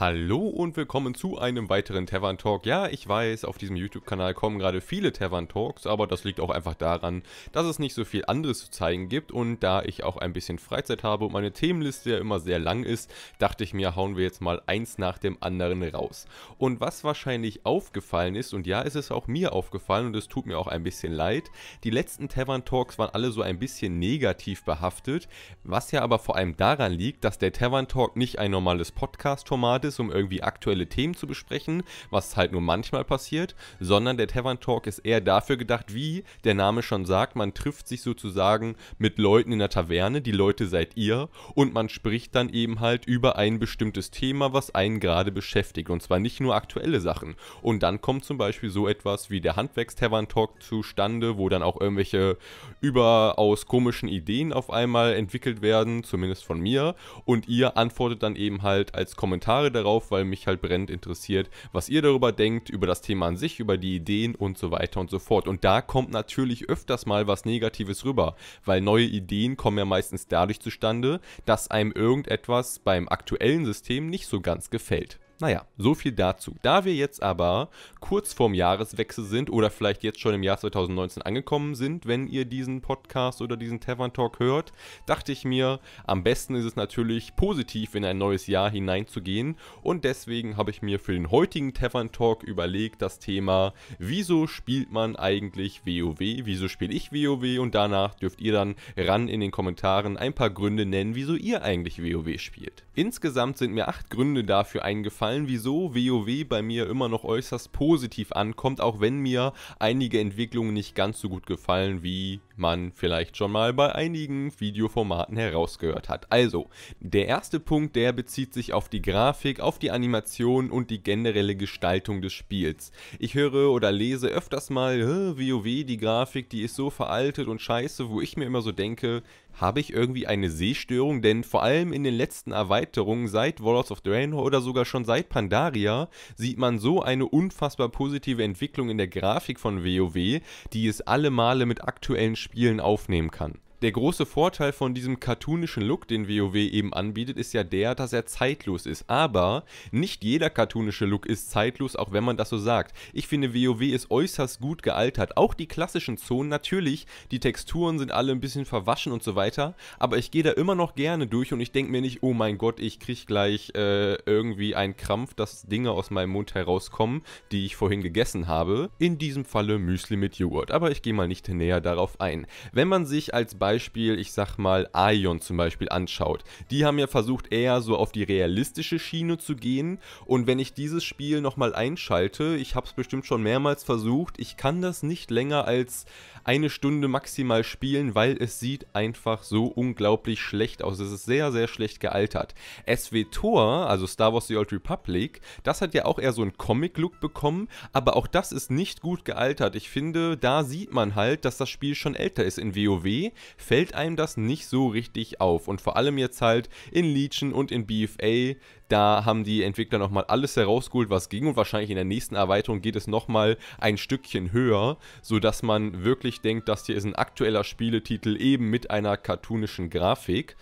Hallo und willkommen zu einem weiteren Tavern Talk. Ja, ich weiß, auf diesem YouTube-Kanal kommen gerade viele Tavern Talks, aber das liegt auch einfach daran, dass es nicht so viel anderes zu zeigen gibt und da ich auch ein bisschen Freizeit habe und meine Themenliste ja immer sehr lang ist, dachte ich mir, hauen wir jetzt mal eins nach dem anderen raus. Und was wahrscheinlich aufgefallen ist, und ja, es ist auch mir aufgefallen und es tut mir auch ein bisschen leid, die letzten Tavern Talks waren alle so ein bisschen negativ behaftet, was ja aber vor allem daran liegt, dass der Tavern Talk nicht ein normales Podcast-Format ist, ist, um irgendwie aktuelle Themen zu besprechen, was halt nur manchmal passiert, sondern der Tavern Talk ist eher dafür gedacht, wie der Name schon sagt, man trifft sich sozusagen mit Leuten in der Taverne, die Leute seid ihr, und man spricht dann eben halt über ein bestimmtes Thema, was einen gerade beschäftigt, und zwar nicht nur aktuelle Sachen. Und dann kommt zum Beispiel so etwas wie der Handwerkstavern Talk zustande, wo dann auch irgendwelche überaus komischen Ideen auf einmal entwickelt werden, zumindest von mir, und ihr antwortet dann eben halt als Kommentare darauf, weil mich halt brennend interessiert, was ihr darüber denkt, über das Thema an sich, über die Ideen und so weiter und so fort. Und da kommt natürlich öfters mal was Negatives rüber, weil neue Ideen kommen ja meistens dadurch zustande, dass einem irgendetwas beim aktuellen System nicht so ganz gefällt. Naja, so viel dazu. Da wir jetzt aber kurz vorm Jahreswechsel sind oder vielleicht jetzt schon im Jahr 2019 angekommen sind, wenn ihr diesen Podcast oder diesen Tavern Talk hört, dachte ich mir, am besten ist es natürlich positiv in ein neues Jahr hineinzugehen und deswegen habe ich mir für den heutigen Tavern Talk überlegt das Thema, wieso spielt man eigentlich WoW, wieso spiele ich WoW und danach dürft ihr dann ran in den Kommentaren ein paar Gründe nennen, wieso ihr eigentlich WoW spielt. Insgesamt sind mir acht Gründe dafür eingefallen, gefallen, wieso WoW bei mir immer noch äußerst positiv ankommt, auch wenn mir einige Entwicklungen nicht ganz so gut gefallen, wie man vielleicht schon mal bei einigen Videoformaten herausgehört hat. Also, der erste Punkt, der bezieht sich auf die Grafik, auf die Animation und die generelle Gestaltung des Spiels. Ich höre oder lese öfters mal, WoW, die Grafik, die ist so veraltet und scheiße, wo ich mir immer so denke, habe ich irgendwie eine Sehstörung? Denn vor allem in den letzten Erweiterungen, seit Warlords of Draenor oder sogar schon seit Pandaria, sieht man so eine unfassbar positive Entwicklung in der Grafik von WoW, die es alle Male mit aktuellen Spielen aufnehmen kann der große Vorteil von diesem cartoonischen Look, den WoW eben anbietet, ist ja der, dass er zeitlos ist. Aber nicht jeder cartoonische Look ist zeitlos, auch wenn man das so sagt. Ich finde, WoW ist äußerst gut gealtert. Auch die klassischen Zonen, natürlich, die Texturen sind alle ein bisschen verwaschen und so weiter. Aber ich gehe da immer noch gerne durch und ich denke mir nicht, oh mein Gott, ich kriege gleich äh, irgendwie einen Krampf, dass Dinge aus meinem Mund herauskommen, die ich vorhin gegessen habe. In diesem Falle Müsli mit Joghurt. Aber ich gehe mal nicht näher darauf ein. Wenn man sich als Beispiel Beispiel, ich sag mal, Aion zum Beispiel anschaut. Die haben ja versucht, eher so auf die realistische Schiene zu gehen. Und wenn ich dieses Spiel nochmal einschalte, ich hab's bestimmt schon mehrmals versucht, ich kann das nicht länger als eine Stunde maximal spielen, weil es sieht einfach so unglaublich schlecht aus. Es ist sehr, sehr schlecht gealtert. SW Tor, also Star Wars The Old Republic, das hat ja auch eher so einen Comic-Look bekommen, aber auch das ist nicht gut gealtert. Ich finde, da sieht man halt, dass das Spiel schon älter ist in WoW fällt einem das nicht so richtig auf. Und vor allem jetzt halt in Legion und in BFA, da haben die Entwickler nochmal alles herausgeholt, was ging. Und wahrscheinlich in der nächsten Erweiterung geht es nochmal ein Stückchen höher, sodass man wirklich denkt, das hier ist ein aktueller Spieletitel eben mit einer cartoonischen Grafik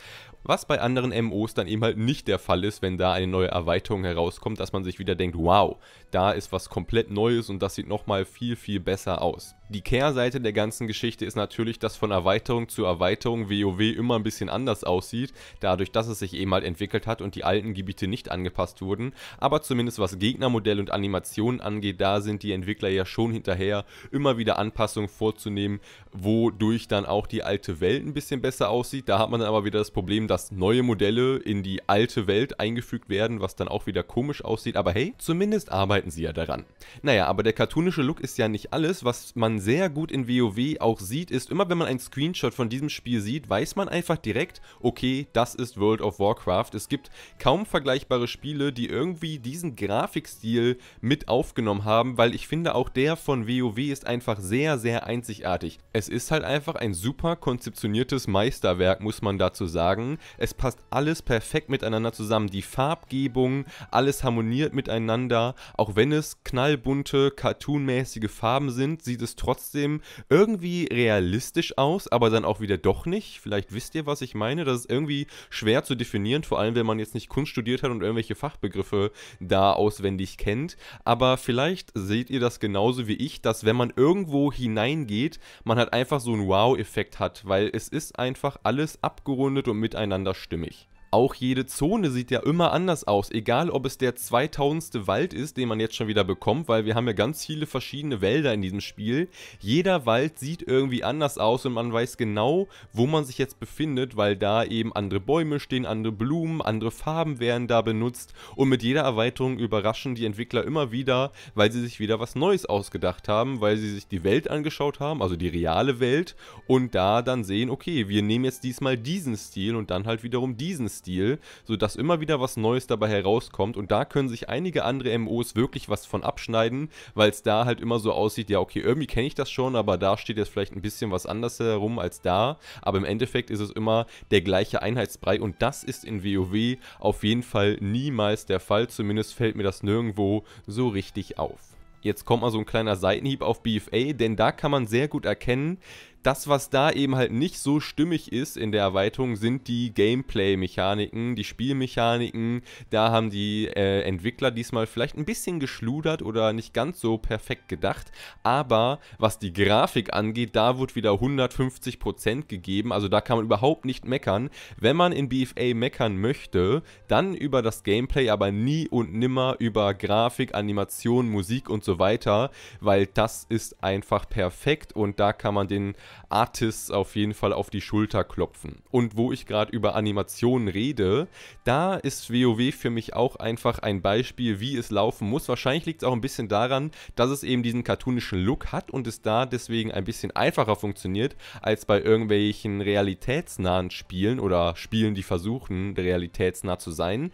was bei anderen MOs dann eben halt nicht der Fall ist, wenn da eine neue Erweiterung herauskommt, dass man sich wieder denkt, wow, da ist was komplett Neues und das sieht nochmal viel, viel besser aus die Kehrseite der ganzen Geschichte ist natürlich, dass von Erweiterung zu Erweiterung WoW immer ein bisschen anders aussieht, dadurch, dass es sich eh mal entwickelt hat und die alten Gebiete nicht angepasst wurden. Aber zumindest was Gegnermodell und Animationen angeht, da sind die Entwickler ja schon hinterher, immer wieder Anpassungen vorzunehmen, wodurch dann auch die alte Welt ein bisschen besser aussieht. Da hat man dann aber wieder das Problem, dass neue Modelle in die alte Welt eingefügt werden, was dann auch wieder komisch aussieht. Aber hey, zumindest arbeiten sie ja daran. Naja, aber der cartoonische Look ist ja nicht alles, was man sehr gut in WoW auch sieht, ist, immer wenn man einen Screenshot von diesem Spiel sieht, weiß man einfach direkt, okay, das ist World of Warcraft. Es gibt kaum vergleichbare Spiele, die irgendwie diesen Grafikstil mit aufgenommen haben, weil ich finde, auch der von WoW ist einfach sehr, sehr einzigartig. Es ist halt einfach ein super konzeptioniertes Meisterwerk, muss man dazu sagen. Es passt alles perfekt miteinander zusammen. Die Farbgebung, alles harmoniert miteinander. Auch wenn es knallbunte, cartoonmäßige Farben sind, sieht es trotzdem irgendwie realistisch aus, aber dann auch wieder doch nicht. Vielleicht wisst ihr, was ich meine. Das ist irgendwie schwer zu definieren, vor allem wenn man jetzt nicht Kunst studiert hat und irgendwelche Fachbegriffe da auswendig kennt. Aber vielleicht seht ihr das genauso wie ich, dass wenn man irgendwo hineingeht, man halt einfach so einen Wow-Effekt hat, weil es ist einfach alles abgerundet und miteinander stimmig auch jede Zone sieht ja immer anders aus, egal ob es der 2000. Wald ist, den man jetzt schon wieder bekommt, weil wir haben ja ganz viele verschiedene Wälder in diesem Spiel. Jeder Wald sieht irgendwie anders aus und man weiß genau, wo man sich jetzt befindet, weil da eben andere Bäume stehen, andere Blumen, andere Farben werden da benutzt und mit jeder Erweiterung überraschen die Entwickler immer wieder, weil sie sich wieder was Neues ausgedacht haben, weil sie sich die Welt angeschaut haben, also die reale Welt und da dann sehen, okay, wir nehmen jetzt diesmal diesen Stil und dann halt wiederum diesen Stil. Spielstil, sodass immer wieder was Neues dabei herauskommt und da können sich einige andere MOs wirklich was von abschneiden, weil es da halt immer so aussieht, ja okay, irgendwie kenne ich das schon, aber da steht jetzt vielleicht ein bisschen was anders herum als da, aber im Endeffekt ist es immer der gleiche Einheitsbrei und das ist in WoW auf jeden Fall niemals der Fall, zumindest fällt mir das nirgendwo so richtig auf. Jetzt kommt mal so ein kleiner Seitenhieb auf BFA, denn da kann man sehr gut erkennen, das, was da eben halt nicht so stimmig ist in der Erweiterung, sind die Gameplay-Mechaniken, die Spielmechaniken. Da haben die äh, Entwickler diesmal vielleicht ein bisschen geschludert oder nicht ganz so perfekt gedacht. Aber was die Grafik angeht, da wird wieder 150% gegeben. Also da kann man überhaupt nicht meckern. Wenn man in BFA meckern möchte, dann über das Gameplay, aber nie und nimmer über Grafik, Animation, Musik und so weiter, weil das ist einfach perfekt und da kann man den Artists auf jeden Fall auf die Schulter klopfen. Und wo ich gerade über Animationen rede, da ist WoW für mich auch einfach ein Beispiel, wie es laufen muss. Wahrscheinlich liegt es auch ein bisschen daran, dass es eben diesen cartoonischen Look hat und es da deswegen ein bisschen einfacher funktioniert als bei irgendwelchen realitätsnahen Spielen oder Spielen, die versuchen, realitätsnah zu sein.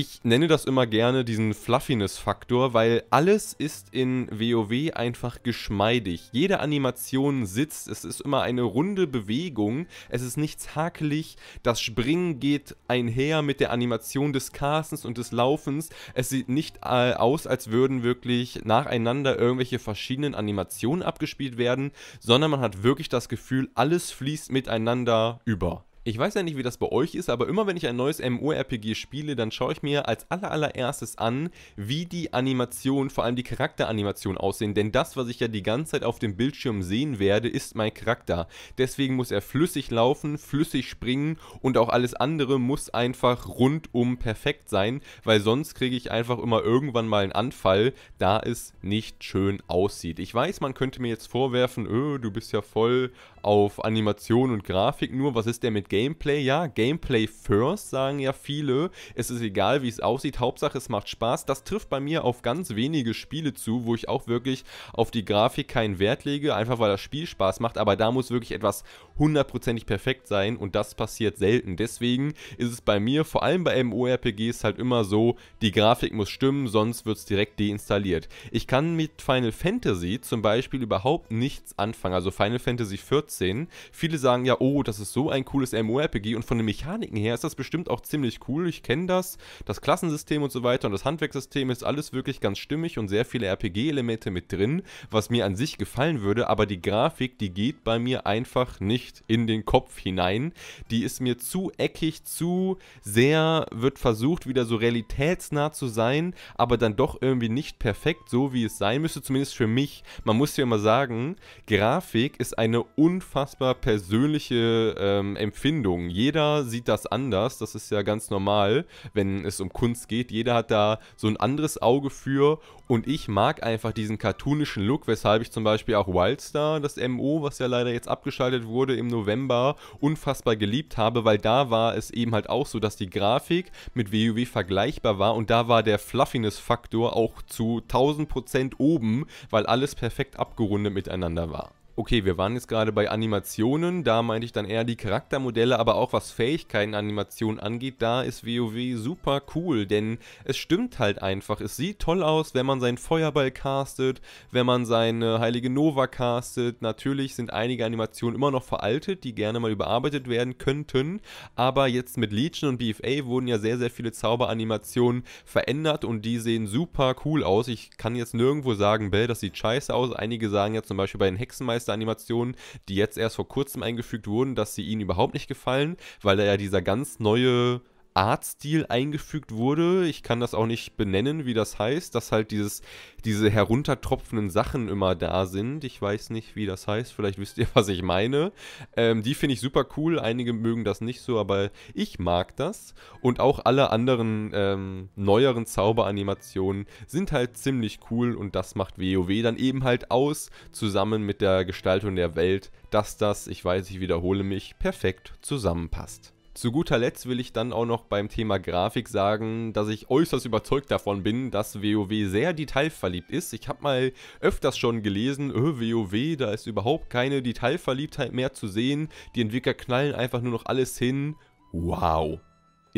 Ich nenne das immer gerne diesen Fluffiness-Faktor, weil alles ist in WoW einfach geschmeidig. Jede Animation sitzt, es ist immer eine runde Bewegung, es ist nichts hakelig, das Springen geht einher mit der Animation des Castens und des Laufens. Es sieht nicht äh, aus, als würden wirklich nacheinander irgendwelche verschiedenen Animationen abgespielt werden, sondern man hat wirklich das Gefühl, alles fließt miteinander über. Ich weiß ja nicht, wie das bei euch ist, aber immer wenn ich ein neues MMORPG spiele, dann schaue ich mir als allererstes an, wie die Animation, vor allem die Charakteranimation aussehen. Denn das, was ich ja die ganze Zeit auf dem Bildschirm sehen werde, ist mein Charakter. Deswegen muss er flüssig laufen, flüssig springen und auch alles andere muss einfach rundum perfekt sein, weil sonst kriege ich einfach immer irgendwann mal einen Anfall, da es nicht schön aussieht. Ich weiß, man könnte mir jetzt vorwerfen, öh, du bist ja voll auf Animation und Grafik nur. Was ist der mit Gameplay? Ja, Gameplay first, sagen ja viele. Es ist egal, wie es aussieht. Hauptsache, es macht Spaß. Das trifft bei mir auf ganz wenige Spiele zu, wo ich auch wirklich auf die Grafik keinen Wert lege, einfach weil das Spiel Spaß macht. Aber da muss wirklich etwas hundertprozentig perfekt sein und das passiert selten. Deswegen ist es bei mir, vor allem bei MORPGs, halt immer so, die Grafik muss stimmen, sonst wird es direkt deinstalliert. Ich kann mit Final Fantasy zum Beispiel überhaupt nichts anfangen. Also Final Fantasy 14 14. Viele sagen ja, oh, das ist so ein cooles MMORPG und von den Mechaniken her ist das bestimmt auch ziemlich cool. Ich kenne das, das Klassensystem und so weiter und das Handwerkssystem ist alles wirklich ganz stimmig und sehr viele RPG-Elemente mit drin, was mir an sich gefallen würde, aber die Grafik, die geht bei mir einfach nicht in den Kopf hinein. Die ist mir zu eckig, zu sehr wird versucht, wieder so realitätsnah zu sein, aber dann doch irgendwie nicht perfekt, so wie es sein müsste, zumindest für mich. Man muss ja immer sagen, Grafik ist eine un unfassbar persönliche ähm, Empfindung. Jeder sieht das anders, das ist ja ganz normal, wenn es um Kunst geht. Jeder hat da so ein anderes Auge für und ich mag einfach diesen cartoonischen Look, weshalb ich zum Beispiel auch Wildstar, das MO, was ja leider jetzt abgeschaltet wurde im November, unfassbar geliebt habe, weil da war es eben halt auch so, dass die Grafik mit WoW vergleichbar war und da war der Fluffiness-Faktor auch zu 1000% oben, weil alles perfekt abgerundet miteinander war okay, wir waren jetzt gerade bei Animationen, da meinte ich dann eher die Charaktermodelle, aber auch was Fähigkeiten Animationen angeht, da ist WoW super cool, denn es stimmt halt einfach. Es sieht toll aus, wenn man seinen Feuerball castet, wenn man seine heilige Nova castet. Natürlich sind einige Animationen immer noch veraltet, die gerne mal überarbeitet werden könnten, aber jetzt mit Legion und BFA wurden ja sehr, sehr viele Zauberanimationen verändert und die sehen super cool aus. Ich kann jetzt nirgendwo sagen, Bell, das sieht scheiße aus. Einige sagen ja zum Beispiel bei den Hexenmeister Animationen, die jetzt erst vor kurzem eingefügt wurden, dass sie ihnen überhaupt nicht gefallen, weil da ja dieser ganz neue Artstil eingefügt wurde. Ich kann das auch nicht benennen, wie das heißt, dass halt dieses, diese heruntertropfenden Sachen immer da sind. Ich weiß nicht, wie das heißt. Vielleicht wisst ihr, was ich meine. Ähm, die finde ich super cool. Einige mögen das nicht so, aber ich mag das. Und auch alle anderen ähm, neueren Zauberanimationen sind halt ziemlich cool und das macht WoW dann eben halt aus, zusammen mit der Gestaltung der Welt, dass das, ich weiß, ich wiederhole mich, perfekt zusammenpasst. Zu guter Letzt will ich dann auch noch beim Thema Grafik sagen, dass ich äußerst überzeugt davon bin, dass WoW sehr detailverliebt ist. Ich habe mal öfters schon gelesen, öh, äh, WoW, da ist überhaupt keine Detailverliebtheit mehr zu sehen. Die Entwickler knallen einfach nur noch alles hin. Wow.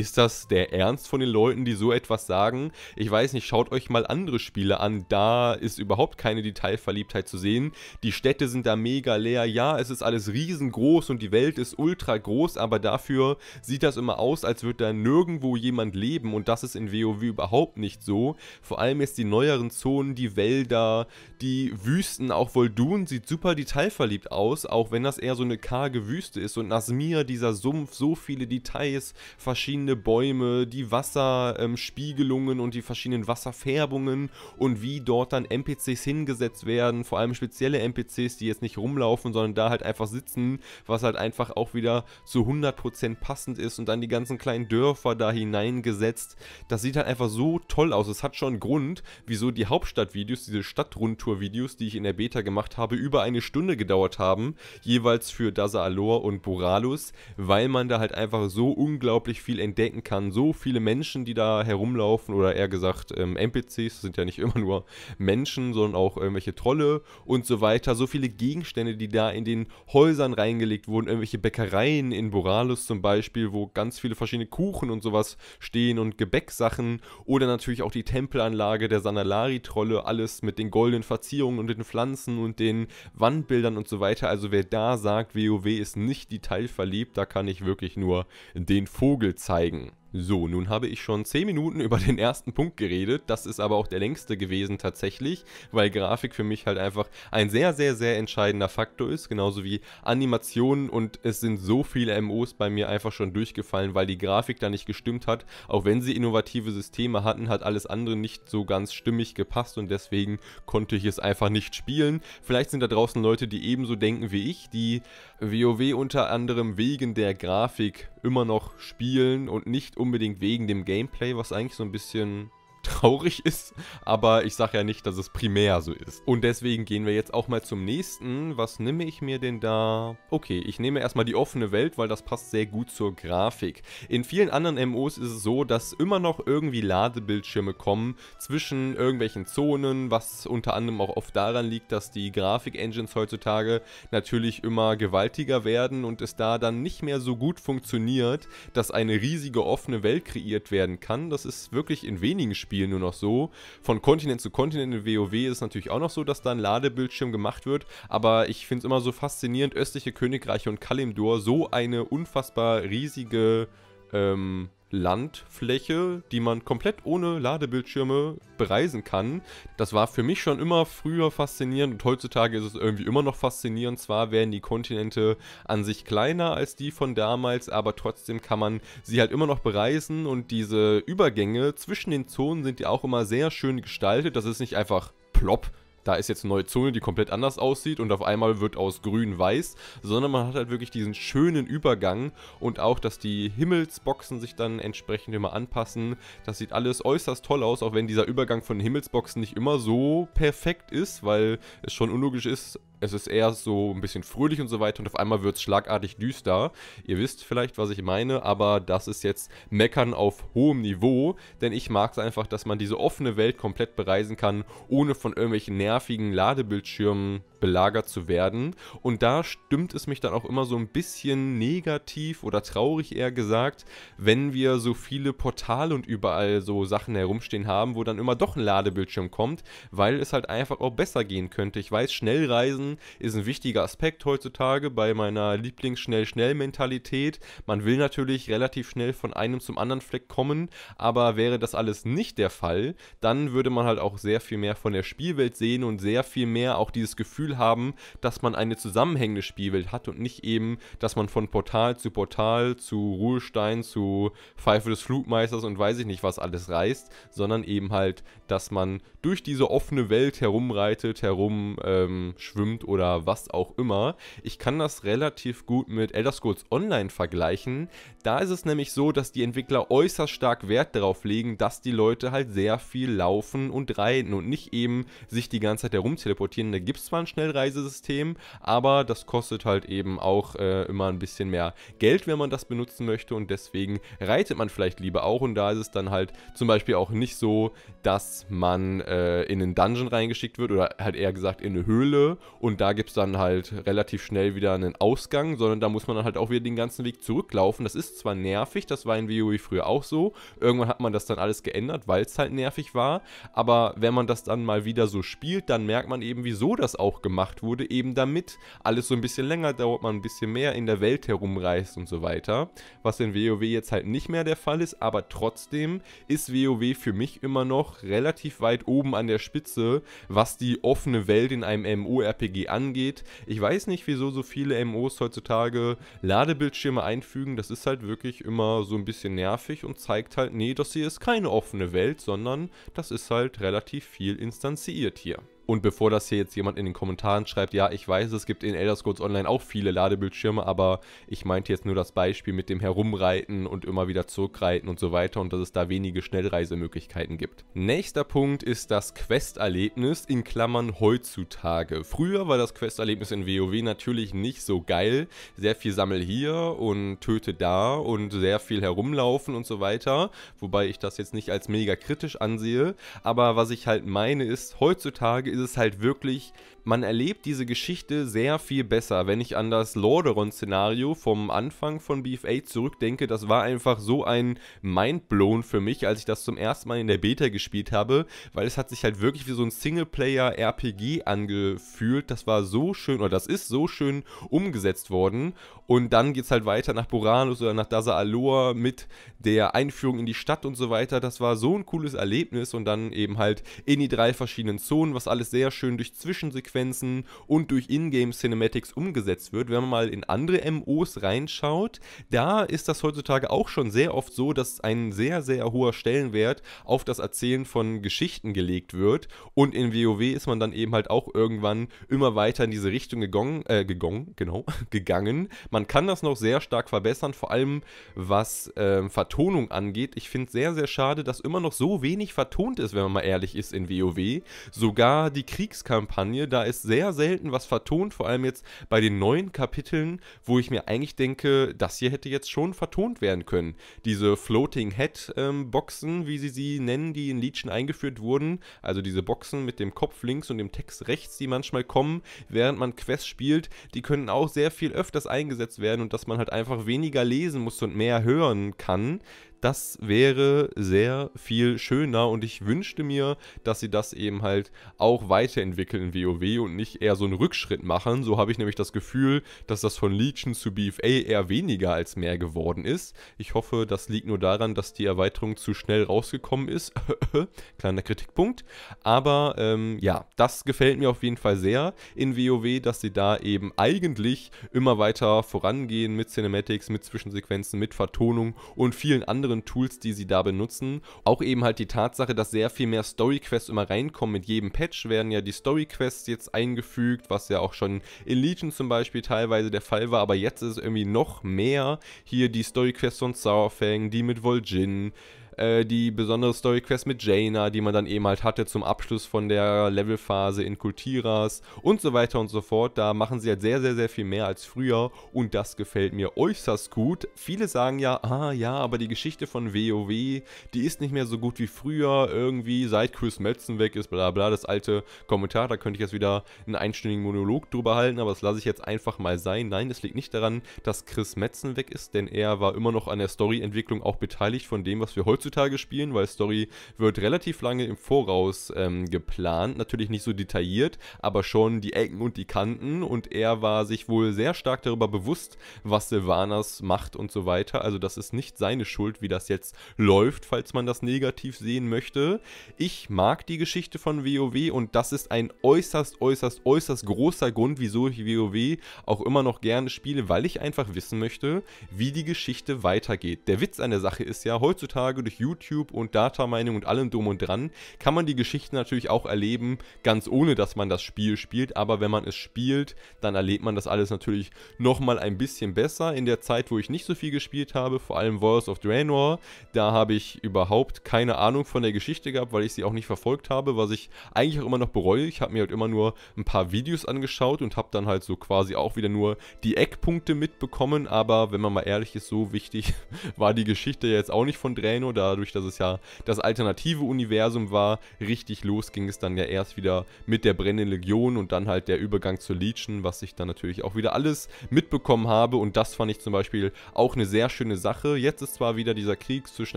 Ist das der Ernst von den Leuten, die so etwas sagen? Ich weiß nicht, schaut euch mal andere Spiele an. Da ist überhaupt keine Detailverliebtheit zu sehen. Die Städte sind da mega leer. Ja, es ist alles riesengroß und die Welt ist ultra groß, aber dafür sieht das immer aus, als würde da nirgendwo jemand leben und das ist in WoW überhaupt nicht so. Vor allem jetzt die neueren Zonen, die Wälder, die Wüsten, auch Voldun sieht super detailverliebt aus, auch wenn das eher so eine karge Wüste ist und Nasmir, dieser Sumpf, so viele Details, verschiedene verschiedene Bäume, die Wasserspiegelungen ähm, und die verschiedenen Wasserfärbungen und wie dort dann NPCs hingesetzt werden, vor allem spezielle NPCs, die jetzt nicht rumlaufen, sondern da halt einfach sitzen, was halt einfach auch wieder zu 100% passend ist und dann die ganzen kleinen Dörfer da hineingesetzt. Das sieht halt einfach so toll aus. Es hat schon einen Grund, wieso die Hauptstadtvideos, diese Stadtrundtour-Videos, die ich in der Beta gemacht habe, über eine Stunde gedauert haben, jeweils für Daza Alor und Boralus, weil man da halt einfach so unglaublich viel entdecken kann. So viele Menschen, die da herumlaufen oder eher gesagt ähm, NPCs, das sind ja nicht immer nur Menschen, sondern auch irgendwelche Trolle und so weiter. So viele Gegenstände, die da in den Häusern reingelegt wurden, irgendwelche Bäckereien in Boralus zum Beispiel, wo ganz viele verschiedene Kuchen und sowas stehen und Gebäcksachen oder natürlich auch die Tempelanlage der Sanalari-Trolle, alles mit den goldenen Verzierungen und den Pflanzen und den Wandbildern und so weiter. Also wer da sagt, WoW ist nicht detailverliebt, da kann ich wirklich nur den Vogel zeigen zeigen. So, nun habe ich schon 10 Minuten über den ersten Punkt geredet, das ist aber auch der längste gewesen tatsächlich, weil Grafik für mich halt einfach ein sehr, sehr, sehr entscheidender Faktor ist, genauso wie Animationen und es sind so viele MOs bei mir einfach schon durchgefallen, weil die Grafik da nicht gestimmt hat, auch wenn sie innovative Systeme hatten, hat alles andere nicht so ganz stimmig gepasst und deswegen konnte ich es einfach nicht spielen. Vielleicht sind da draußen Leute, die ebenso denken wie ich, die WoW unter anderem wegen der Grafik immer noch spielen und nicht unbedingt wegen dem Gameplay, was eigentlich so ein bisschen traurig ist, aber ich sage ja nicht, dass es primär so ist. Und deswegen gehen wir jetzt auch mal zum nächsten. Was nehme ich mir denn da? Okay, ich nehme erstmal die offene Welt, weil das passt sehr gut zur Grafik. In vielen anderen MOs ist es so, dass immer noch irgendwie Ladebildschirme kommen zwischen irgendwelchen Zonen, was unter anderem auch oft daran liegt, dass die Grafik-Engines heutzutage natürlich immer gewaltiger werden und es da dann nicht mehr so gut funktioniert, dass eine riesige offene Welt kreiert werden kann. Das ist wirklich in wenigen Spielen Spiel nur noch so. Von Kontinent zu Kontinent in WoW ist es natürlich auch noch so, dass da ein Ladebildschirm gemacht wird, aber ich finde es immer so faszinierend, östliche Königreiche und Kalimdor so eine unfassbar riesige ähm, Landfläche, die man komplett ohne Ladebildschirme bereisen kann. Das war für mich schon immer früher faszinierend und heutzutage ist es irgendwie immer noch faszinierend. Zwar werden die Kontinente an sich kleiner als die von damals, aber trotzdem kann man sie halt immer noch bereisen und diese Übergänge zwischen den Zonen sind ja auch immer sehr schön gestaltet. Das ist nicht einfach plopp da ist jetzt eine neue Zone, die komplett anders aussieht und auf einmal wird aus grün weiß, sondern man hat halt wirklich diesen schönen Übergang und auch, dass die Himmelsboxen sich dann entsprechend immer anpassen. Das sieht alles äußerst toll aus, auch wenn dieser Übergang von Himmelsboxen nicht immer so perfekt ist, weil es schon unlogisch ist, es ist eher so ein bisschen fröhlich und so weiter und auf einmal wird es schlagartig düster. Ihr wisst vielleicht, was ich meine, aber das ist jetzt Meckern auf hohem Niveau, denn ich mag es einfach, dass man diese offene Welt komplett bereisen kann, ohne von irgendwelchen nervigen Ladebildschirmen belagert zu werden. Und da stimmt es mich dann auch immer so ein bisschen negativ oder traurig eher gesagt, wenn wir so viele Portale und überall so Sachen herumstehen haben, wo dann immer doch ein Ladebildschirm kommt, weil es halt einfach auch besser gehen könnte. Ich weiß, schnell reisen kann, ist ein wichtiger Aspekt heutzutage bei meiner Lieblingsschnell-Schnell-Mentalität. Man will natürlich relativ schnell von einem zum anderen Fleck kommen, aber wäre das alles nicht der Fall, dann würde man halt auch sehr viel mehr von der Spielwelt sehen und sehr viel mehr auch dieses Gefühl haben, dass man eine zusammenhängende Spielwelt hat und nicht eben, dass man von Portal zu Portal, zu Ruhestein, zu Pfeife des Flugmeisters und weiß ich nicht was alles reist, sondern eben halt, dass man durch diese offene Welt herumreitet, herum ähm, schwimmt kommt oder was auch immer. Ich kann das relativ gut mit Elder Scrolls Online vergleichen. Da ist es nämlich so, dass die Entwickler äußerst stark Wert darauf legen, dass die Leute halt sehr viel laufen und reiten und nicht eben sich die ganze Zeit herumteleportieren. Da gibt es zwar ein Schnellreisesystem, aber das kostet halt eben auch äh, immer ein bisschen mehr Geld, wenn man das benutzen möchte und deswegen reitet man vielleicht lieber auch und da ist es dann halt zum Beispiel auch nicht so, dass man äh, in einen Dungeon reingeschickt wird oder halt eher gesagt in eine Höhle und und da gibt es dann halt relativ schnell wieder einen Ausgang, sondern da muss man dann halt auch wieder den ganzen Weg zurücklaufen. Das ist zwar nervig, das war in WoW früher auch so. Irgendwann hat man das dann alles geändert, weil es halt nervig war. Aber wenn man das dann mal wieder so spielt, dann merkt man eben, wieso das auch gemacht wurde. Eben damit alles so ein bisschen länger dauert, man ein bisschen mehr in der Welt herumreist und so weiter. Was in WoW jetzt halt nicht mehr der Fall ist, aber trotzdem ist WoW für mich immer noch relativ weit oben an der Spitze, was die offene Welt in einem MMORPG angeht. Ich weiß nicht, wieso so viele MOs heutzutage Ladebildschirme einfügen. Das ist halt wirklich immer so ein bisschen nervig und zeigt halt, nee, das hier ist keine offene Welt, sondern das ist halt relativ viel instanziert hier. Und bevor das hier jetzt jemand in den Kommentaren schreibt, ja, ich weiß, es gibt in Elder Scrolls Online auch viele Ladebildschirme, aber ich meinte jetzt nur das Beispiel mit dem Herumreiten und immer wieder zurückreiten und so weiter und dass es da wenige Schnellreisemöglichkeiten gibt. Nächster Punkt ist das Questerlebnis in Klammern heutzutage. Früher war das Questerlebnis in WoW natürlich nicht so geil. Sehr viel Sammel hier und Töte da und sehr viel herumlaufen und so weiter. Wobei ich das jetzt nicht als mega kritisch ansehe. Aber was ich halt meine ist, heutzutage ist ist es halt wirklich, man erlebt diese Geschichte sehr viel besser. Wenn ich an das Lordaeron-Szenario vom Anfang von BF8 zurückdenke, das war einfach so ein Mindblown für mich, als ich das zum ersten Mal in der Beta gespielt habe, weil es hat sich halt wirklich wie so ein Singleplayer-RPG angefühlt. Das war so schön, oder das ist so schön umgesetzt worden. Und dann geht es halt weiter nach Buranus oder nach Daza Aloa mit der Einführung in die Stadt und so weiter. Das war so ein cooles Erlebnis und dann eben halt in die drei verschiedenen Zonen, was alles sehr schön durch Zwischensequenzen Sequenzen und durch Ingame Cinematics umgesetzt wird. Wenn man mal in andere MOs reinschaut, da ist das heutzutage auch schon sehr oft so, dass ein sehr, sehr hoher Stellenwert auf das Erzählen von Geschichten gelegt wird. Und in WoW ist man dann eben halt auch irgendwann immer weiter in diese Richtung gegangen, äh, gegangen, genau, gegangen. Man kann das noch sehr stark verbessern, vor allem was äh, Vertonung angeht. Ich finde es sehr, sehr schade, dass immer noch so wenig vertont ist, wenn man mal ehrlich ist in WoW. Sogar die Kriegskampagne, da ist sehr selten was vertont, vor allem jetzt bei den neuen Kapiteln, wo ich mir eigentlich denke, das hier hätte jetzt schon vertont werden können. Diese Floating Head ähm, Boxen, wie sie sie nennen, die in Legion eingeführt wurden, also diese Boxen mit dem Kopf links und dem Text rechts, die manchmal kommen, während man Quest spielt, die können auch sehr viel öfters eingesetzt werden und dass man halt einfach weniger lesen muss und mehr hören kann. Das wäre sehr viel schöner und ich wünschte mir, dass sie das eben halt auch weiterentwickeln in WoW und nicht eher so einen Rückschritt machen. So habe ich nämlich das Gefühl, dass das von Legion zu BFA eher weniger als mehr geworden ist. Ich hoffe, das liegt nur daran, dass die Erweiterung zu schnell rausgekommen ist. Kleiner Kritikpunkt. Aber ähm, ja, das gefällt mir auf jeden Fall sehr in WoW, dass sie da eben eigentlich immer weiter vorangehen mit Cinematics, mit Zwischensequenzen, mit Vertonung und vielen anderen weiteren Tools, die sie da benutzen. Auch eben halt die Tatsache, dass sehr viel mehr Story-Quests immer reinkommen. Mit jedem Patch werden ja die Story-Quests jetzt eingefügt, was ja auch schon in Legion zum Beispiel teilweise der Fall war. Aber jetzt ist es irgendwie noch mehr. Hier die Story-Quests von Sourfang, die mit Vol'jin, äh, die besondere Story-Quest mit Jaina, die man dann eben halt hatte zum Abschluss von der Levelphase in Kultiras und so weiter und so fort. Da machen sie halt sehr, sehr, sehr viel mehr als früher und das gefällt mir äußerst gut. Viele sagen ja, ah ja, aber die Geschichte von WoW, die ist nicht mehr so gut wie früher, irgendwie seit Chris Metzen weg ist, bla bla, das alte Kommentar, da könnte ich jetzt wieder einen einstündigen Monolog drüber halten, aber das lasse ich jetzt einfach mal sein. Nein, es liegt nicht daran, dass Chris Metzen weg ist, denn er war immer noch an der Storyentwicklung auch beteiligt von dem, was wir heute heutzutage spielen, weil Story wird relativ lange im Voraus ähm, geplant. Natürlich nicht so detailliert, aber schon die Ecken und die Kanten. Und er war sich wohl sehr stark darüber bewusst, was Sylvanas macht und so weiter. Also das ist nicht seine Schuld, wie das jetzt läuft, falls man das negativ sehen möchte. Ich mag die Geschichte von WoW und das ist ein äußerst, äußerst, äußerst großer Grund, wieso ich WoW auch immer noch gerne spiele, weil ich einfach wissen möchte, wie die Geschichte weitergeht. Der Witz an der Sache ist ja, heutzutage durch YouTube und Data Mining und allem drum und dran, kann man die Geschichte natürlich auch erleben, ganz ohne, dass man das Spiel spielt. Aber wenn man es spielt, dann erlebt man das alles natürlich nochmal ein bisschen besser. In der Zeit, wo ich nicht so viel gespielt habe, vor allem Wars of Draenor, da habe ich überhaupt keine Ahnung von der Geschichte gehabt, weil ich sie auch nicht verfolgt habe, was ich eigentlich auch immer noch bereue. Ich habe mir halt immer nur ein paar Videos angeschaut und habe dann halt so quasi auch wieder nur die Eckpunkte mitbekommen. Aber wenn man mal ehrlich ist, so wichtig war die Geschichte jetzt auch nicht von Draenor dadurch, dass es ja das alternative Universum war. Richtig los ging es dann ja erst wieder mit der brennenden Legion und dann halt der Übergang zur Legion, was ich dann natürlich auch wieder alles mitbekommen habe. Und das fand ich zum Beispiel auch eine sehr schöne Sache. Jetzt ist zwar wieder dieser Krieg zwischen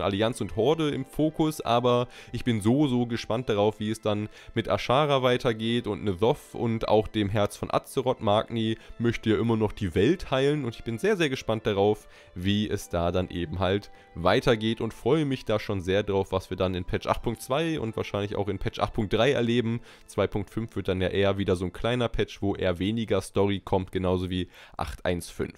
Allianz und Horde im Fokus, aber ich bin so, so gespannt darauf, wie es dann mit Ashara weitergeht und Nezoth und auch dem Herz von Azeroth. Magni möchte ja immer noch die Welt heilen und ich bin sehr, sehr gespannt darauf, wie es da dann eben halt weitergeht und freue mich mich da schon sehr drauf, was wir dann in Patch 8.2 und wahrscheinlich auch in Patch 8.3 erleben. 2.5 wird dann ja eher wieder so ein kleiner Patch, wo eher weniger Story kommt, genauso wie 8.1.5.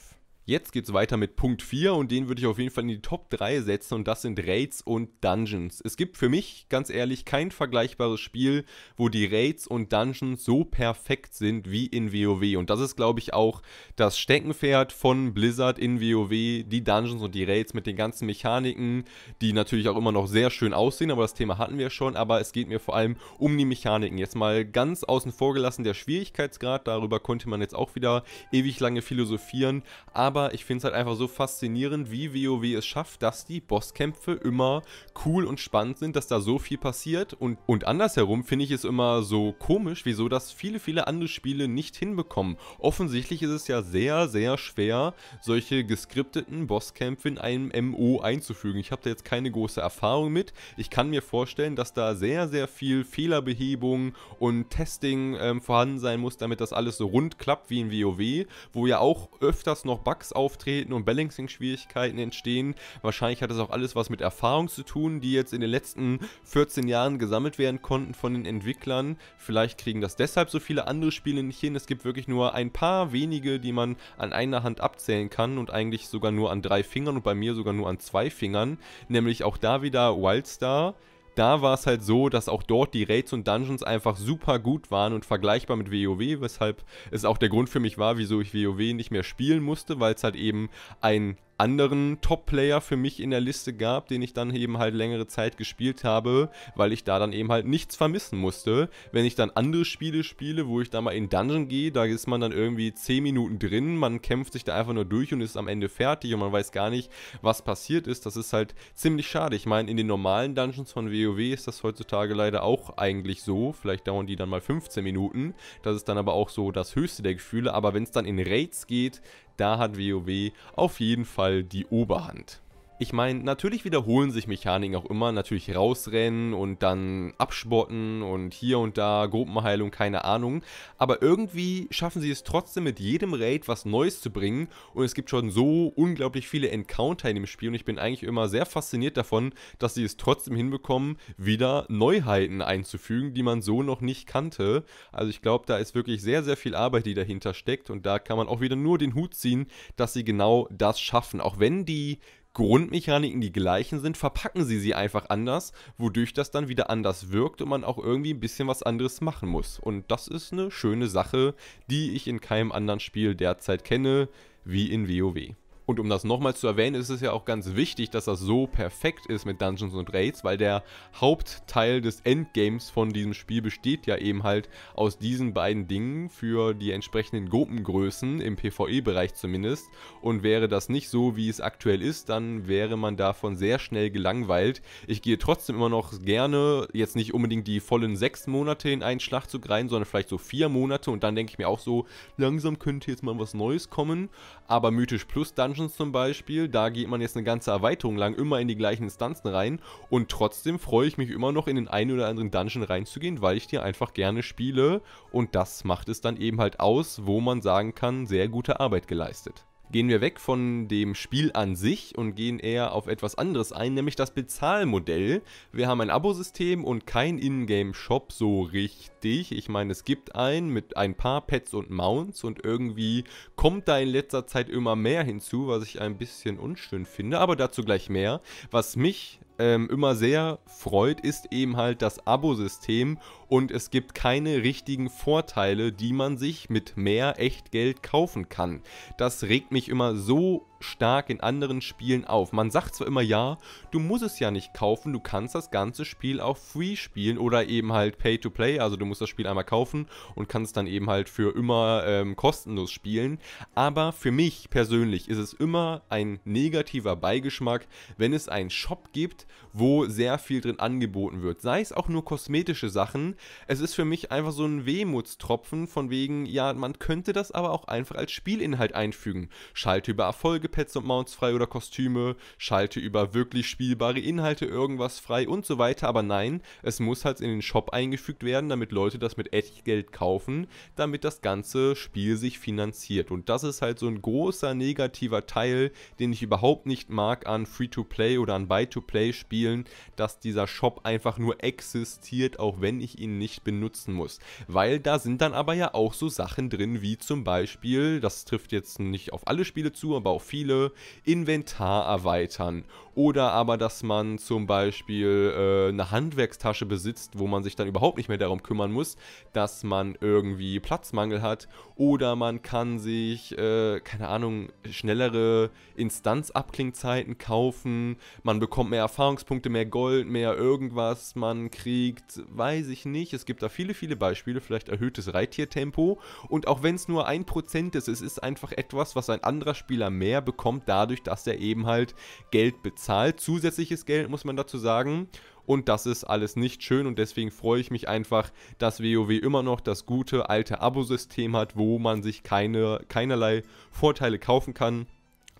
Jetzt geht es weiter mit Punkt 4 und den würde ich auf jeden Fall in die Top 3 setzen und das sind Raids und Dungeons. Es gibt für mich, ganz ehrlich, kein vergleichbares Spiel, wo die Raids und Dungeons so perfekt sind wie in WoW und das ist, glaube ich, auch das Steckenpferd von Blizzard in WoW, die Dungeons und die Raids mit den ganzen Mechaniken, die natürlich auch immer noch sehr schön aussehen, aber das Thema hatten wir schon, aber es geht mir vor allem um die Mechaniken. Jetzt mal ganz außen vor gelassen der Schwierigkeitsgrad, darüber konnte man jetzt auch wieder ewig lange philosophieren, aber aber ich finde es halt einfach so faszinierend, wie WoW es schafft, dass die Bosskämpfe immer cool und spannend sind, dass da so viel passiert. Und, und andersherum finde ich es immer so komisch, wieso das viele, viele andere Spiele nicht hinbekommen. Offensichtlich ist es ja sehr, sehr schwer, solche geskripteten Bosskämpfe in einem MO einzufügen. Ich habe da jetzt keine große Erfahrung mit. Ich kann mir vorstellen, dass da sehr, sehr viel Fehlerbehebung und Testing ähm, vorhanden sein muss, damit das alles so rund klappt wie in WoW, wo ja auch öfters noch Bugs Bugs auftreten und Balancing-Schwierigkeiten entstehen. Wahrscheinlich hat das auch alles was mit Erfahrung zu tun, die jetzt in den letzten 14 Jahren gesammelt werden konnten von den Entwicklern. Vielleicht kriegen das deshalb so viele andere Spiele nicht hin. Es gibt wirklich nur ein paar wenige, die man an einer Hand abzählen kann und eigentlich sogar nur an drei Fingern und bei mir sogar nur an zwei Fingern. Nämlich auch da wieder Wildstar da war es halt so, dass auch dort die Raids und Dungeons einfach super gut waren und vergleichbar mit WoW, weshalb es auch der Grund für mich war, wieso ich WoW nicht mehr spielen musste, weil es halt eben ein anderen Top-Player für mich in der Liste gab, den ich dann eben halt längere Zeit gespielt habe, weil ich da dann eben halt nichts vermissen musste. Wenn ich dann andere Spiele spiele, wo ich da mal in Dungeon gehe, da ist man dann irgendwie 10 Minuten drin, man kämpft sich da einfach nur durch und ist am Ende fertig und man weiß gar nicht, was passiert ist. Das ist halt ziemlich schade. Ich meine, in den normalen Dungeons von WoW ist das heutzutage leider auch eigentlich so. Vielleicht dauern die dann mal 15 Minuten. Das ist dann aber auch so das höchste der Gefühle. Aber wenn es dann in Raids geht, da hat WoW auf jeden Fall die Oberhand. Ich meine, natürlich wiederholen sich Mechaniken auch immer, natürlich rausrennen und dann abspotten und hier und da Gruppenheilung, keine Ahnung. Aber irgendwie schaffen sie es trotzdem mit jedem Raid was Neues zu bringen und es gibt schon so unglaublich viele Encounter in dem Spiel und ich bin eigentlich immer sehr fasziniert davon, dass sie es trotzdem hinbekommen, wieder Neuheiten einzufügen, die man so noch nicht kannte. Also ich glaube, da ist wirklich sehr, sehr viel Arbeit, die dahinter steckt und da kann man auch wieder nur den Hut ziehen, dass sie genau das schaffen. Auch wenn die Grundmechaniken die gleichen sind, verpacken sie sie einfach anders, wodurch das dann wieder anders wirkt und man auch irgendwie ein bisschen was anderes machen muss. Und das ist eine schöne Sache, die ich in keinem anderen Spiel derzeit kenne, wie in WoW. Und um das nochmal zu erwähnen, ist es ja auch ganz wichtig, dass das so perfekt ist mit Dungeons und Raids, weil der Hauptteil des Endgames von diesem Spiel besteht ja eben halt aus diesen beiden Dingen für die entsprechenden Gruppengrößen im PvE-Bereich zumindest. Und wäre das nicht so, wie es aktuell ist, dann wäre man davon sehr schnell gelangweilt. Ich gehe trotzdem immer noch gerne jetzt nicht unbedingt die vollen sechs Monate in einen Schlag zu rein, sondern vielleicht so vier Monate und dann denke ich mir auch so, langsam könnte jetzt mal was Neues kommen. Aber Mythisch Plus Dungeons zum Beispiel, da geht man jetzt eine ganze Erweiterung lang immer in die gleichen Instanzen rein und trotzdem freue ich mich immer noch in den einen oder anderen Dungeon reinzugehen, weil ich die einfach gerne spiele und das macht es dann eben halt aus, wo man sagen kann, sehr gute Arbeit geleistet gehen wir weg von dem Spiel an sich und gehen eher auf etwas anderes ein, nämlich das Bezahlmodell. Wir haben ein Abosystem und kein Ingame-Shop so richtig. Ich meine, es gibt einen mit ein paar Pets und Mounts und irgendwie kommt da in letzter Zeit immer mehr hinzu, was ich ein bisschen unschön finde, aber dazu gleich mehr. Was mich ähm, immer sehr freut, ist eben halt das Abo-System und es gibt keine richtigen Vorteile, die man sich mit mehr Echtgeld kaufen kann. Das regt mich immer so stark in anderen Spielen auf. Man sagt zwar immer, ja, du musst es ja nicht kaufen, du kannst das ganze Spiel auch free spielen oder eben halt Pay-to-Play, also du musst das Spiel einmal kaufen und kannst dann eben halt für immer ähm, kostenlos spielen. Aber für mich persönlich ist es immer ein negativer Beigeschmack, wenn es einen Shop gibt, wo sehr viel drin angeboten wird. Sei es auch nur kosmetische Sachen. Es ist für mich einfach so ein Wehmutstropfen von wegen, ja, man könnte das aber auch einfach als Spielinhalt einfügen. Schalte über Erfolge Folge und Mounts frei oder Kostüme, schalte über wirklich spielbare Inhalte irgendwas frei und so weiter. Aber nein, es muss halt in den Shop eingefügt werden, damit Leute das mit echt Geld kaufen, damit das ganze Spiel sich finanziert. Und das ist halt so ein großer negativer Teil, den ich überhaupt nicht mag an Free-to-Play oder an Buy-to-Play-Spielen, dass dieser Shop einfach nur existiert, auch wenn ich ihn nicht benutzen muss. Weil da sind dann aber ja auch so Sachen drin, wie zum Beispiel, das trifft jetzt nicht auf alle Spiele zu, aber auf viele Profile, Inventar erweitern oder aber, dass man zum Beispiel äh, eine Handwerkstasche besitzt, wo man sich dann überhaupt nicht mehr darum kümmern muss, dass man irgendwie Platzmangel hat oder man kann sich, äh, keine Ahnung, schnellere Instanzabklingzeiten kaufen, man bekommt mehr Erfahrungspunkte, mehr Gold, mehr irgendwas, man kriegt, weiß ich nicht, es gibt da viele, viele Beispiele, vielleicht erhöhtes Reittiertempo und auch wenn es nur ein Prozent ist, es ist einfach etwas, was ein anderer Spieler mehr bekommt dadurch, dass er eben halt Geld bezahlt. Zusätzliches Geld, muss man dazu sagen. Und das ist alles nicht schön und deswegen freue ich mich einfach, dass WoW immer noch das gute alte Abo-System hat, wo man sich keine, keinerlei Vorteile kaufen kann,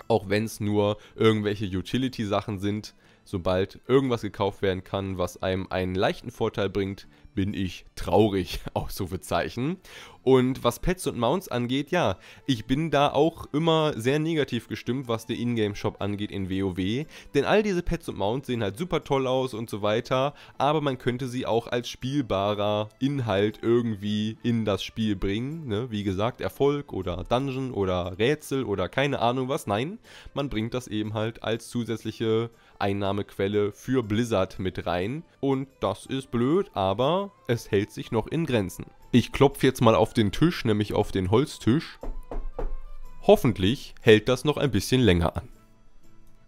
auch wenn es nur irgendwelche Utility-Sachen sind. Sobald irgendwas gekauft werden kann, was einem einen leichten Vorteil bringt, bin ich traurig, Ausrufezeichen. Und was Pets und Mounts angeht, ja, ich bin da auch immer sehr negativ gestimmt, was den Ingame-Shop angeht in WoW. Denn all diese Pets und Mounts sehen halt super toll aus und so weiter, aber man könnte sie auch als spielbarer Inhalt irgendwie in das Spiel bringen. Ne? Wie gesagt, Erfolg oder Dungeon oder Rätsel oder keine Ahnung was. Nein, man bringt das eben halt als zusätzliche Einnahmequelle für Blizzard mit rein. Und das ist blöd, aber es hält sich noch in Grenzen. Ich klopfe jetzt mal auf den Tisch, nämlich auf den Holztisch. Hoffentlich hält das noch ein bisschen länger an.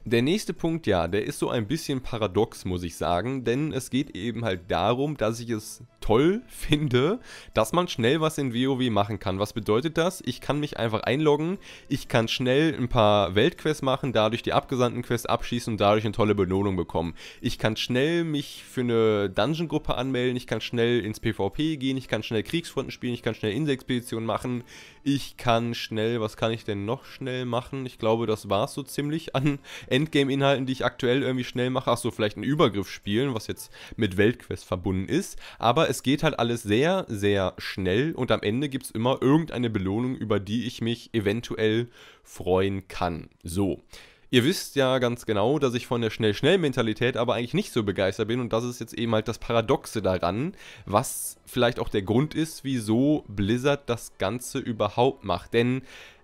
Der nächste Punkt, ja, der ist so ein bisschen paradox, muss ich sagen, denn es geht eben halt darum, dass ich es toll finde, dass man schnell was in WoW machen kann. Was bedeutet das? Ich kann mich einfach einloggen, ich kann schnell ein paar Weltquests machen, dadurch die abgesandten Quests abschießen und dadurch eine tolle Belohnung bekommen. Ich kann schnell mich für eine Dungeon-Gruppe anmelden, ich kann schnell ins PvP gehen, ich kann schnell Kriegsfronten spielen, ich kann schnell Insexpeditionen machen, ich kann schnell, was kann ich denn noch schnell machen? Ich glaube, das war es so ziemlich an Endgame-Inhalten, die ich aktuell irgendwie schnell mache. Achso, vielleicht einen Übergriff spielen, was jetzt mit Weltquest verbunden ist. Aber es geht halt alles sehr, sehr schnell und am Ende gibt es immer irgendeine Belohnung, über die ich mich eventuell freuen kann. So. Ihr wisst ja ganz genau, dass ich von der Schnell-Schnell-Mentalität aber eigentlich nicht so begeistert bin und das ist jetzt eben halt das Paradoxe daran, was vielleicht auch der Grund ist, wieso Blizzard das Ganze überhaupt macht. Denn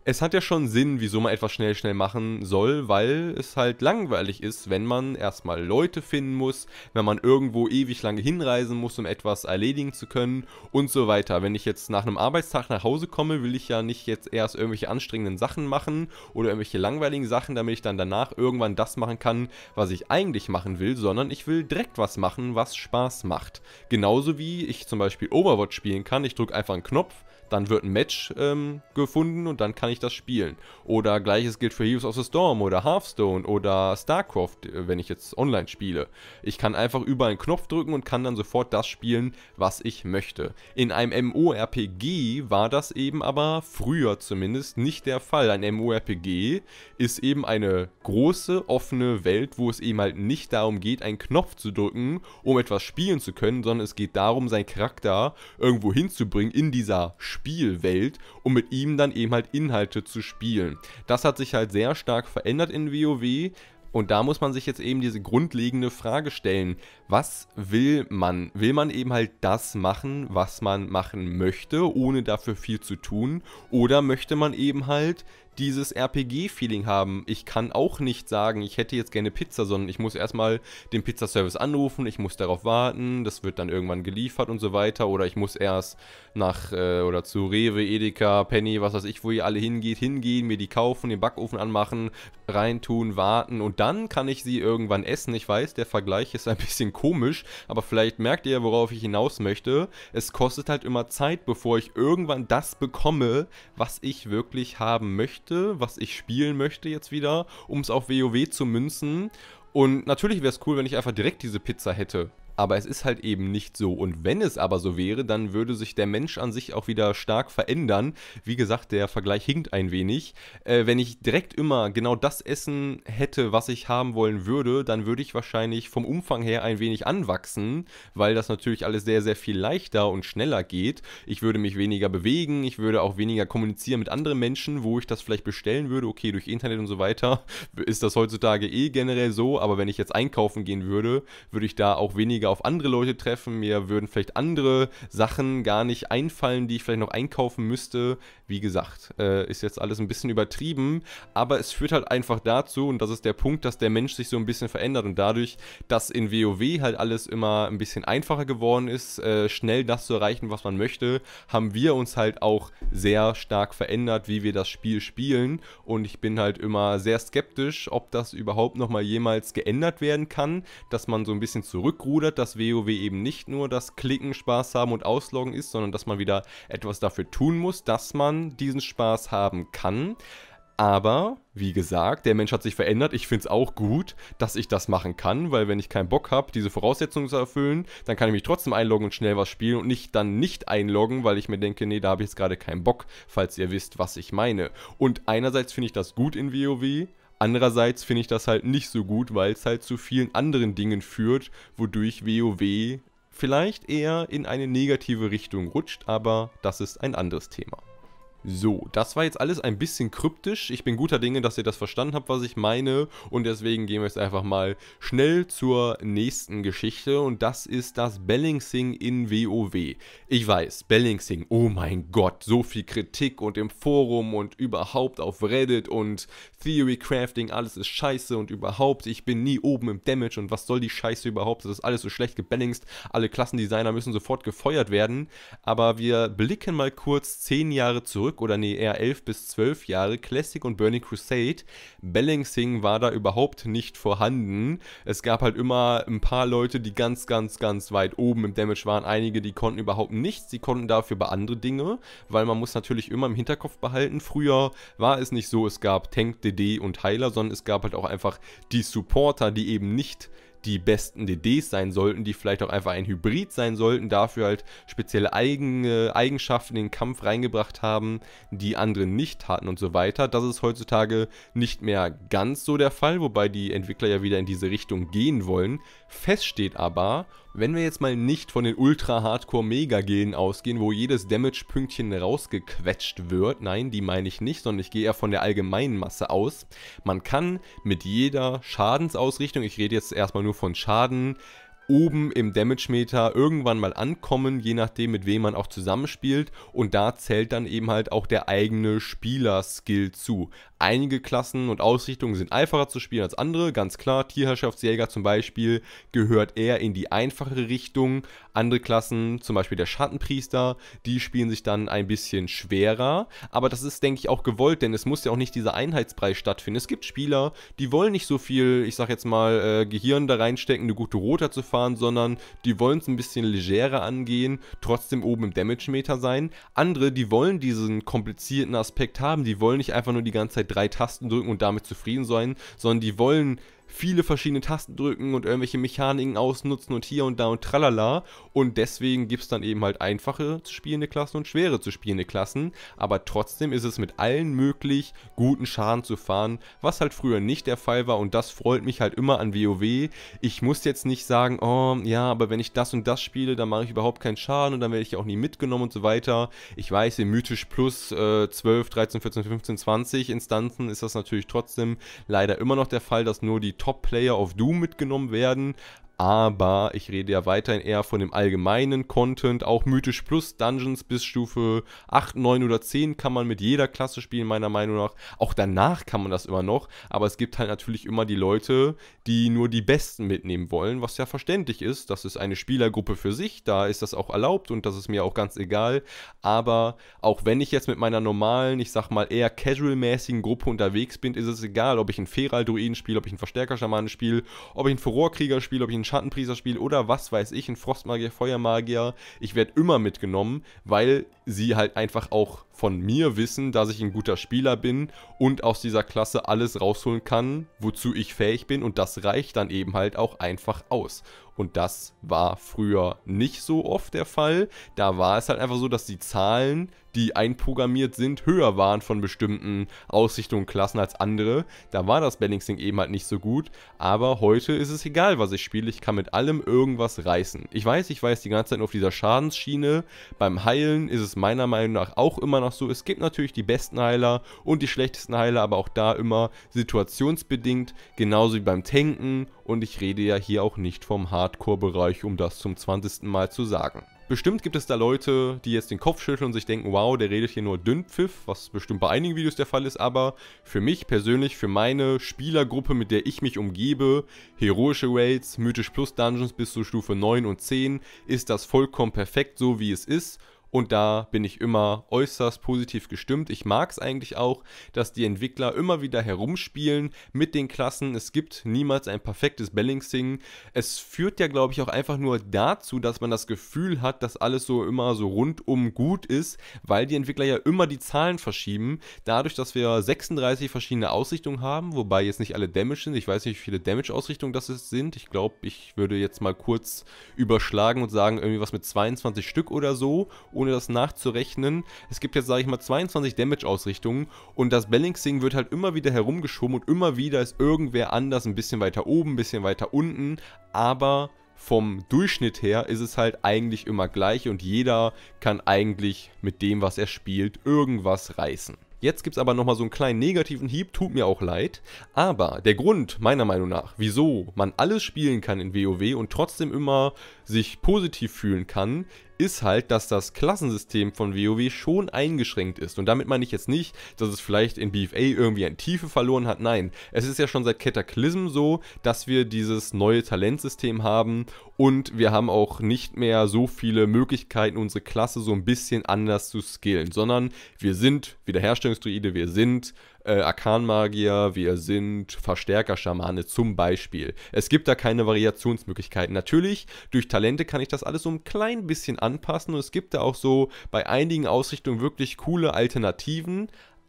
es hat ja schon Sinn, wieso man etwas schnell, schnell machen soll, weil es halt langweilig ist, wenn man erstmal Leute finden muss, wenn man irgendwo ewig lange hinreisen muss, um etwas erledigen zu können und so weiter. Wenn ich jetzt nach einem Arbeitstag nach Hause komme, will ich ja nicht jetzt erst irgendwelche anstrengenden Sachen machen oder irgendwelche langweiligen Sachen, damit ich dann danach irgendwann das machen kann, was ich eigentlich machen will, sondern ich will direkt was machen, was Spaß macht. Genauso wie ich zum Beispiel Overwatch spielen kann. Ich drücke einfach einen Knopf, dann wird ein Match ähm, gefunden und dann kann ich das spielen. Oder gleiches gilt für Heroes of the Storm oder Hearthstone oder StarCraft, äh, wenn ich jetzt online spiele. Ich kann einfach über einen Knopf drücken und kann dann sofort das spielen, was ich möchte. In einem MORPG war das eben aber früher zumindest nicht der Fall. Ein MORPG ist eben eine große, offene Welt, wo es eben halt nicht darum geht, einen Knopf zu drücken, um etwas spielen zu können, sondern es geht darum, seinen Charakter irgendwo hinzubringen in dieser Stadt Spielwelt, um mit ihm dann eben halt Inhalte zu spielen. Das hat sich halt sehr stark verändert in WoW. Und da muss man sich jetzt eben diese grundlegende Frage stellen, was will man? Will man eben halt das machen, was man machen möchte, ohne dafür viel zu tun? Oder möchte man eben halt dieses RPG-Feeling haben. Ich kann auch nicht sagen, ich hätte jetzt gerne Pizza, sondern ich muss erstmal den Pizzaservice anrufen, ich muss darauf warten, das wird dann irgendwann geliefert und so weiter. Oder ich muss erst nach äh, oder zu Rewe, Edeka, Penny, was weiß ich, wo ihr alle hingeht, hingehen, mir die kaufen, den Backofen anmachen, reintun, warten und dann kann ich sie irgendwann essen. Ich weiß, der Vergleich ist ein bisschen komisch, aber vielleicht merkt ihr, worauf ich hinaus möchte. Es kostet halt immer Zeit, bevor ich irgendwann das bekomme, was ich wirklich haben möchte möchte, was ich spielen möchte jetzt wieder, um es auf WoW zu münzen. Und natürlich wäre es cool, wenn ich einfach direkt diese Pizza hätte. Aber es ist halt eben nicht so. Und wenn es aber so wäre, dann würde sich der Mensch an sich auch wieder stark verändern. Wie gesagt, der Vergleich hinkt ein wenig. Äh, wenn ich direkt immer genau das Essen hätte, was ich haben wollen würde, dann würde ich wahrscheinlich vom Umfang her ein wenig anwachsen, weil das natürlich alles sehr, sehr viel leichter und schneller geht. Ich würde mich weniger bewegen, ich würde auch weniger kommunizieren mit anderen Menschen, wo ich das vielleicht bestellen würde. Okay, durch Internet und so weiter ist das heutzutage eh generell so, aber wenn ich jetzt einkaufen gehen würde, würde ich da auch weniger weniger auf andere Leute treffen, mir würden vielleicht andere Sachen gar nicht einfallen, die ich vielleicht noch einkaufen müsste. Wie gesagt, äh, ist jetzt alles ein bisschen übertrieben, aber es führt halt einfach dazu, und das ist der Punkt, dass der Mensch sich so ein bisschen verändert und dadurch, dass in WoW halt alles immer ein bisschen einfacher geworden ist, äh, schnell das zu erreichen, was man möchte, haben wir uns halt auch sehr stark verändert, wie wir das Spiel spielen und ich bin halt immer sehr skeptisch, ob das überhaupt nochmal jemals geändert werden kann, dass man so ein bisschen zurückrudert wird, dass WoW eben nicht nur das Klicken Spaß haben und Ausloggen ist, sondern dass man wieder etwas dafür tun muss, dass man diesen Spaß haben kann. Aber, wie gesagt, der Mensch hat sich verändert. Ich finde es auch gut, dass ich das machen kann, weil wenn ich keinen Bock habe, diese Voraussetzungen zu erfüllen, dann kann ich mich trotzdem einloggen und schnell was spielen und nicht dann nicht einloggen, weil ich mir denke, nee, da habe ich jetzt gerade keinen Bock, falls ihr wisst, was ich meine. Und einerseits finde ich das gut in WoW, Andererseits finde ich das halt nicht so gut, weil es halt zu vielen anderen Dingen führt, wodurch WoW vielleicht eher in eine negative Richtung rutscht, aber das ist ein anderes Thema. So, das war jetzt alles ein bisschen kryptisch. Ich bin guter Dinge, dass ihr das verstanden habt, was ich meine. Und deswegen gehen wir jetzt einfach mal schnell zur nächsten Geschichte. Und das ist das Balancing in WoW. Ich weiß, Balancing, oh mein Gott, so viel Kritik und im Forum und überhaupt auf Reddit und Theory Crafting, alles ist scheiße und überhaupt, ich bin nie oben im Damage und was soll die Scheiße überhaupt? Das ist alles so schlecht gebalanced. Alle Klassendesigner müssen sofort gefeuert werden. Aber wir blicken mal kurz zehn Jahre zurück zurück oder nee, eher 11 bis 12 Jahre. Classic und Burning Crusade. Balancing war da überhaupt nicht vorhanden. Es gab halt immer ein paar Leute, die ganz, ganz, ganz weit oben im Damage waren. Einige, die konnten überhaupt nichts. Die konnten dafür bei andere Dinge, weil man muss natürlich immer im Hinterkopf behalten. Früher war es nicht so, es gab Tank, DD und Heiler, sondern es gab halt auch einfach die Supporter, die eben nicht die besten DDs sein sollten, die vielleicht auch einfach ein Hybrid sein sollten, dafür halt spezielle eigene äh, Eigenschaften in den Kampf reingebracht haben, die andere nicht hatten und so weiter. Das ist heutzutage nicht mehr ganz so der Fall, wobei die Entwickler ja wieder in diese Richtung gehen wollen. Fest steht aber, wenn wir jetzt mal nicht von den Ultra-Hardcore-Mega-Genen ausgehen, wo jedes Damage-Pünktchen rausgequetscht wird, nein, die meine ich nicht, sondern ich gehe eher von der allgemeinen Masse aus. Man kann mit jeder Schadensausrichtung, ich rede jetzt erstmal nur von Schaden, oben im Damage-Meter irgendwann mal ankommen, je nachdem mit wem man auch zusammenspielt und da zählt dann eben halt auch der eigene Spieler-Skill zu einige Klassen und Ausrichtungen sind einfacher zu spielen als andere, ganz klar. Tierherrschaftsjäger zum Beispiel gehört eher in die einfachere Richtung. Andere Klassen, zum Beispiel der Schattenpriester, die spielen sich dann ein bisschen schwerer. Aber das ist, denke ich, auch gewollt, denn es muss ja auch nicht dieser Einheitsbrei stattfinden. Es gibt Spieler, die wollen nicht so viel, ich sag jetzt mal, äh, Gehirn da reinstecken, eine gute Rota zu fahren, sondern die wollen es ein bisschen legerer angehen, trotzdem oben im Damage-Meter sein. Andere, die wollen diesen komplizierten Aspekt haben, die wollen nicht einfach nur die ganze Zeit drei Tasten drücken und damit zufrieden sein, sondern die wollen viele verschiedene Tasten drücken und irgendwelche Mechaniken ausnutzen und hier und da und tralala. Und deswegen gibt es dann eben halt einfache zu spielende Klassen und schwere zu spielende Klassen. Aber trotzdem ist es mit allen möglich, guten Schaden zu fahren, was halt früher nicht der Fall war. Und das freut mich halt immer an WoW. Ich muss jetzt nicht sagen, oh ja, aber wenn ich das und das spiele, dann mache ich überhaupt keinen Schaden und dann werde ich auch nie mitgenommen und so weiter. Ich weiß, in Mythisch Plus äh, 12, 13, 14, 15, 20 Instanzen ist das natürlich trotzdem leider immer noch der Fall, dass nur die Top-Player of Doom mitgenommen werden, aber ich rede ja weiterhin eher von dem allgemeinen Content. Auch Mythisch Plus Dungeons bis Stufe 8, 9 oder 10 kann man mit jeder Klasse spielen, meiner Meinung nach. Auch danach kann man das immer noch, aber es gibt halt natürlich immer die Leute, die nur die Besten mitnehmen wollen, was ja verständlich ist. Das ist eine Spielergruppe für sich, da ist das auch erlaubt und das ist mir auch ganz egal. Aber auch wenn ich jetzt mit meiner normalen, ich sag mal eher casual-mäßigen Gruppe unterwegs bin, ist es egal, ob ich einen Feral-Druiden spiele, ob ich einen Verstärker-Schamanen spiele, ob ich einen Furorkrieger spiele, ob ich einen ein Schattenpriester spiele oder was weiß ich, ein Frostmagier, Feuermagier, ich werde immer mitgenommen, weil sie halt einfach auch von mir wissen, dass ich ein guter Spieler bin und aus dieser Klasse alles rausholen kann, wozu ich fähig bin und das reicht dann eben halt auch einfach aus. Und das war früher nicht so oft der Fall. Da war es halt einfach so, dass die Zahlen, die einprogrammiert sind, höher waren von bestimmten Ausrichtungen, und Klassen als andere. Da war das Balancing eben halt nicht so gut. Aber heute ist es egal, was ich spiele. Ich kann mit allem irgendwas reißen. Ich weiß, ich weiß die ganze Zeit nur auf dieser Schadensschiene. Beim Heilen ist es meiner Meinung nach auch immer noch so. Es gibt natürlich die besten Heiler und die schlechtesten Heiler, aber auch da immer situationsbedingt. Genauso wie beim Tanken und ich rede ja hier auch nicht vom Hardcore-Bereich, um das zum 20. Mal zu sagen. Bestimmt gibt es da Leute, die jetzt den Kopf schütteln und sich denken, wow, der redet hier nur Dünnpfiff, was bestimmt bei einigen Videos der Fall ist, aber für mich persönlich, für meine Spielergruppe, mit der ich mich umgebe, heroische Raids, mythisch plus Dungeons bis zur Stufe 9 und 10, ist das vollkommen perfekt so wie es ist und da bin ich immer äußerst positiv gestimmt. Ich mag es eigentlich auch, dass die Entwickler immer wieder herumspielen mit den Klassen. Es gibt niemals ein perfektes Balancing. Es führt ja, glaube ich, auch einfach nur dazu, dass man das Gefühl hat, dass alles so immer so rundum gut ist, weil die Entwickler ja immer die Zahlen verschieben. Dadurch, dass wir 36 verschiedene Ausrichtungen haben, wobei jetzt nicht alle Damage sind. Ich weiß nicht, wie viele Damage-Ausrichtungen das sind. Ich glaube, ich würde jetzt mal kurz überschlagen und sagen, irgendwie was mit 22 Stück oder so ohne das nachzurechnen. Es gibt jetzt, sage ich mal, 22 Damage-Ausrichtungen und das Balancing wird halt immer wieder herumgeschoben und immer wieder ist irgendwer anders, ein bisschen weiter oben, ein bisschen weiter unten, aber vom Durchschnitt her ist es halt eigentlich immer gleich und jeder kann eigentlich mit dem, was er spielt, irgendwas reißen. Jetzt gibt es aber nochmal so einen kleinen negativen Hieb, tut mir auch leid. Aber der Grund, meiner Meinung nach, wieso man alles spielen kann in WoW und trotzdem immer sich positiv fühlen kann, ist halt, dass das Klassensystem von WoW schon eingeschränkt ist. Und damit meine ich jetzt nicht, dass es vielleicht in BFA irgendwie an Tiefe verloren hat. Nein, es ist ja schon seit Cataclysm so, dass wir dieses neue Talentsystem haben und wir haben auch nicht mehr so viele Möglichkeiten, unsere Klasse so ein bisschen anders zu skillen, sondern wir sind Wiederherstellungsdruide, wir sind äh, Arkanmagier, er sind Verstärker-Schamane zum Beispiel. Es gibt da keine Variationsmöglichkeiten. Natürlich, durch Talente kann ich das alles so ein klein bisschen anpassen und es gibt da auch so bei einigen Ausrichtungen wirklich coole Alternativen,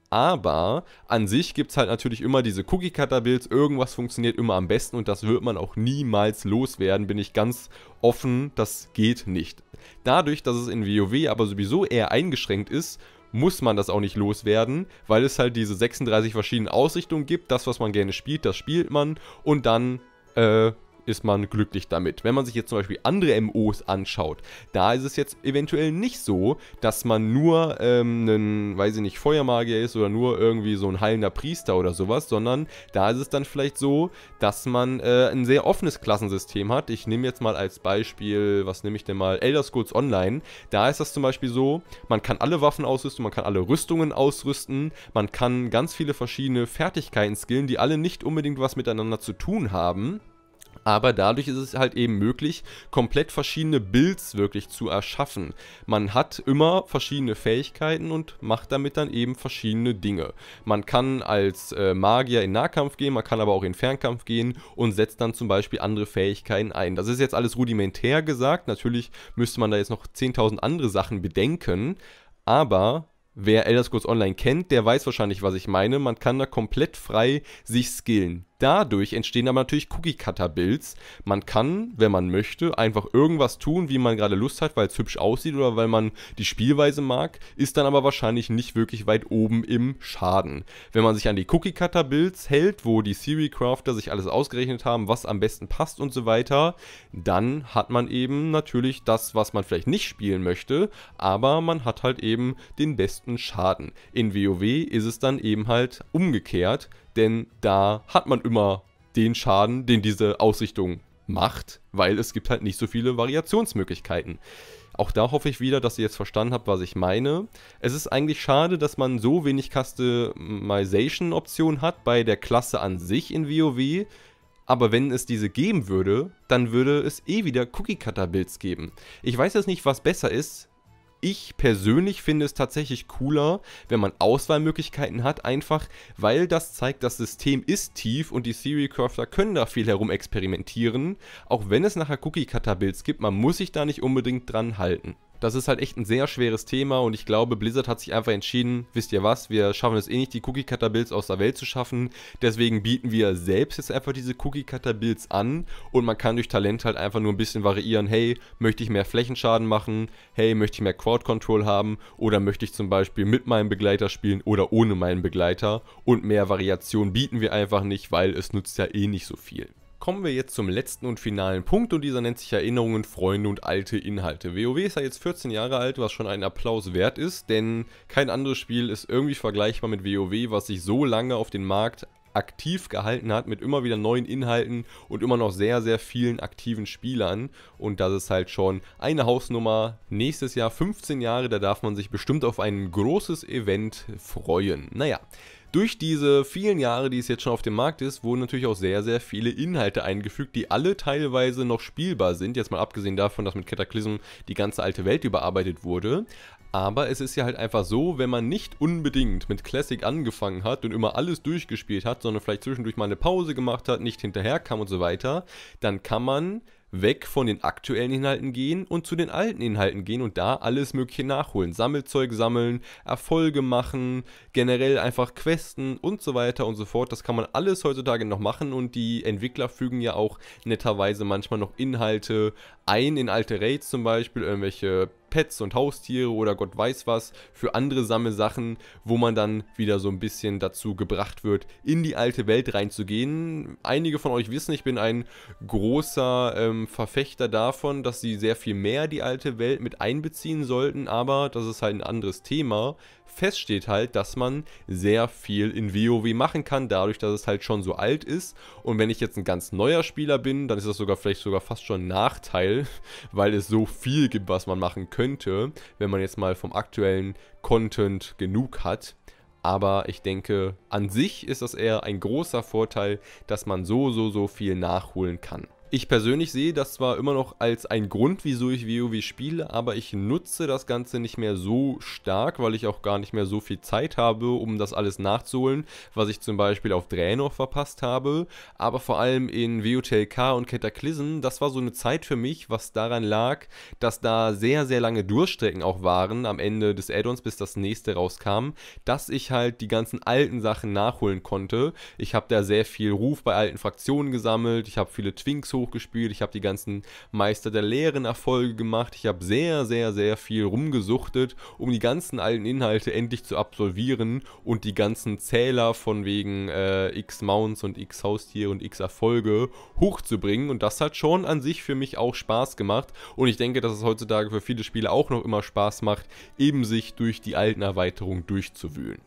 aber an sich gibt es halt natürlich immer diese Cookie-Cutter-Builds, irgendwas funktioniert immer am besten und das wird man auch niemals loswerden, bin ich ganz offen, das geht nicht. Dadurch, dass es in WoW aber sowieso eher eingeschränkt ist, muss man das auch nicht loswerden, weil es halt diese 36 verschiedenen Ausrichtungen gibt. Das, was man gerne spielt, das spielt man. Und dann äh, ist man glücklich damit. Wenn man sich jetzt zum Beispiel andere MOs anschaut, da ist es jetzt eventuell nicht so, dass man nur ähm, ein, weiß ich nicht, Feuermagier ist oder nur irgendwie so ein heilender Priester oder sowas, sondern da ist es dann vielleicht so, dass man äh, ein sehr offenes Klassensystem hat. Ich nehme jetzt mal als Beispiel, was nehme ich denn mal, Elder Scrolls Online. Da ist das zum Beispiel so, man kann alle Waffen ausrüsten, man kann alle Rüstungen ausrüsten, man kann ganz viele verschiedene Fertigkeiten skillen, die alle nicht unbedingt was miteinander zu tun haben. Aber dadurch ist es halt eben möglich, komplett verschiedene Builds wirklich zu erschaffen. Man hat immer verschiedene Fähigkeiten und macht damit dann eben verschiedene Dinge. Man kann als äh, Magier in Nahkampf gehen, man kann aber auch in Fernkampf gehen und setzt dann zum Beispiel andere Fähigkeiten ein. Das ist jetzt alles rudimentär gesagt. Natürlich müsste man da jetzt noch 10.000 andere Sachen bedenken. Aber wer Elder Scrolls Online kennt, der weiß wahrscheinlich, was ich meine. Man kann da komplett frei sich skillen dadurch entstehen aber natürlich Cookie-Cutter-Builds. Man kann, wenn man möchte, einfach irgendwas tun, wie man gerade Lust hat, weil es hübsch aussieht oder weil man die Spielweise mag, ist dann aber wahrscheinlich nicht wirklich weit oben im Schaden. Wenn man sich an die Cookie-Cutter-Builds hält, wo die siri crafter sich alles ausgerechnet haben, was am besten passt und so weiter, dann hat man eben natürlich das, was man vielleicht nicht spielen möchte, aber man hat halt eben den besten Schaden. In WoW ist es dann eben halt umgekehrt, denn da hat man immer den Schaden, den diese Ausrichtung macht, weil es gibt halt nicht so viele Variationsmöglichkeiten. Auch da hoffe ich wieder, dass ihr jetzt verstanden habt, was ich meine. Es ist eigentlich schade, dass man so wenig Customization-Optionen hat bei der Klasse an sich in WoW. Aber wenn es diese geben würde, dann würde es eh wieder Cookie-Cutter-Builds geben. Ich weiß jetzt nicht, was besser ist, ich persönlich finde es tatsächlich cooler, wenn man Auswahlmöglichkeiten hat, einfach weil das zeigt, das System ist tief und die Theory Crafter können da viel herum experimentieren, auch wenn es nachher Cookie Cutter Builds gibt, man muss sich da nicht unbedingt dran halten. Das ist halt echt ein sehr schweres Thema und ich glaube, Blizzard hat sich einfach entschieden, wisst ihr was, wir schaffen es eh nicht, die Cookie-Cutter-Builds aus der Welt zu schaffen. Deswegen bieten wir selbst jetzt einfach diese Cookie-Cutter-Builds an und man kann durch Talent halt einfach nur ein bisschen variieren. Hey, möchte ich mehr Flächenschaden machen? Hey, möchte ich mehr Crowd-Control haben? Oder möchte ich zum Beispiel mit meinem Begleiter spielen oder ohne meinen Begleiter? Und mehr Variation bieten wir einfach nicht, weil es nutzt ja eh nicht so viel kommen wir jetzt zum letzten und finalen Punkt und dieser nennt sich Erinnerungen, Freunde und alte Inhalte. WoW ist ja jetzt 14 Jahre alt, was schon einen Applaus wert ist, denn kein anderes Spiel ist irgendwie vergleichbar mit WoW, was sich so lange auf den Markt aktiv gehalten hat mit immer wieder neuen Inhalten und immer noch sehr, sehr vielen aktiven Spielern. Und das ist halt schon eine Hausnummer. Nächstes Jahr 15 Jahre, da darf man sich bestimmt auf ein großes Event freuen. Naja, durch diese vielen Jahre, die es jetzt schon auf dem Markt ist, wurden natürlich auch sehr, sehr viele Inhalte eingefügt, die alle teilweise noch spielbar sind. Jetzt mal abgesehen davon, dass mit Cataclysm die ganze alte Welt überarbeitet wurde. Aber es ist ja halt einfach so, wenn man nicht unbedingt mit Classic angefangen hat und immer alles durchgespielt hat, sondern vielleicht zwischendurch mal eine Pause gemacht hat, nicht hinterherkam und so weiter, dann kann man weg von den aktuellen Inhalten gehen und zu den alten Inhalten gehen und da alles Mögliche nachholen. Sammelzeug sammeln, Erfolge machen, generell einfach Questen und so weiter und so fort. Das kann man alles heutzutage noch machen und die Entwickler fügen ja auch netterweise manchmal noch Inhalte ein in alte Raids zum Beispiel, irgendwelche Pets und Haustiere oder Gott weiß was für andere Sammelsachen, wo man dann wieder so ein bisschen dazu gebracht wird, in die alte Welt reinzugehen. Einige von euch wissen, ich bin ein großer ähm, Verfechter davon, dass sie sehr viel mehr die alte Welt mit einbeziehen sollten, aber das ist halt ein anderes Thema fest steht halt, dass man sehr viel in WoW machen kann, dadurch, dass es halt schon so alt ist. Und wenn ich jetzt ein ganz neuer Spieler bin, dann ist das sogar vielleicht sogar fast schon ein Nachteil, weil es so viel gibt, was man machen könnte, wenn man jetzt mal vom aktuellen Content genug hat. Aber ich denke, an sich ist das eher ein großer Vorteil, dass man so, so, so viel nachholen kann. Ich persönlich sehe das zwar immer noch als ein Grund, wieso ich WoW spiele, aber ich nutze das Ganze nicht mehr so stark, weil ich auch gar nicht mehr so viel Zeit habe, um das alles nachzuholen, was ich zum Beispiel auf Draenor verpasst habe. Aber vor allem in WOTLK und Cataclysm, das war so eine Zeit für mich, was daran lag, dass da sehr, sehr lange Durchstrecken auch waren am Ende des Addons, bis das nächste rauskam, dass ich halt die ganzen alten Sachen nachholen konnte. Ich habe da sehr viel Ruf bei alten Fraktionen gesammelt, ich habe viele Twinks hochgespielt, ich habe die ganzen Meister der Lehren Erfolge gemacht, ich habe sehr, sehr, sehr viel rumgesuchtet, um die ganzen alten Inhalte endlich zu absolvieren und die ganzen Zähler von wegen äh, x Mounts und x Haustier und x Erfolge hochzubringen und das hat schon an sich für mich auch Spaß gemacht und ich denke, dass es heutzutage für viele Spiele auch noch immer Spaß macht, eben sich durch die alten Erweiterungen durchzuwühlen.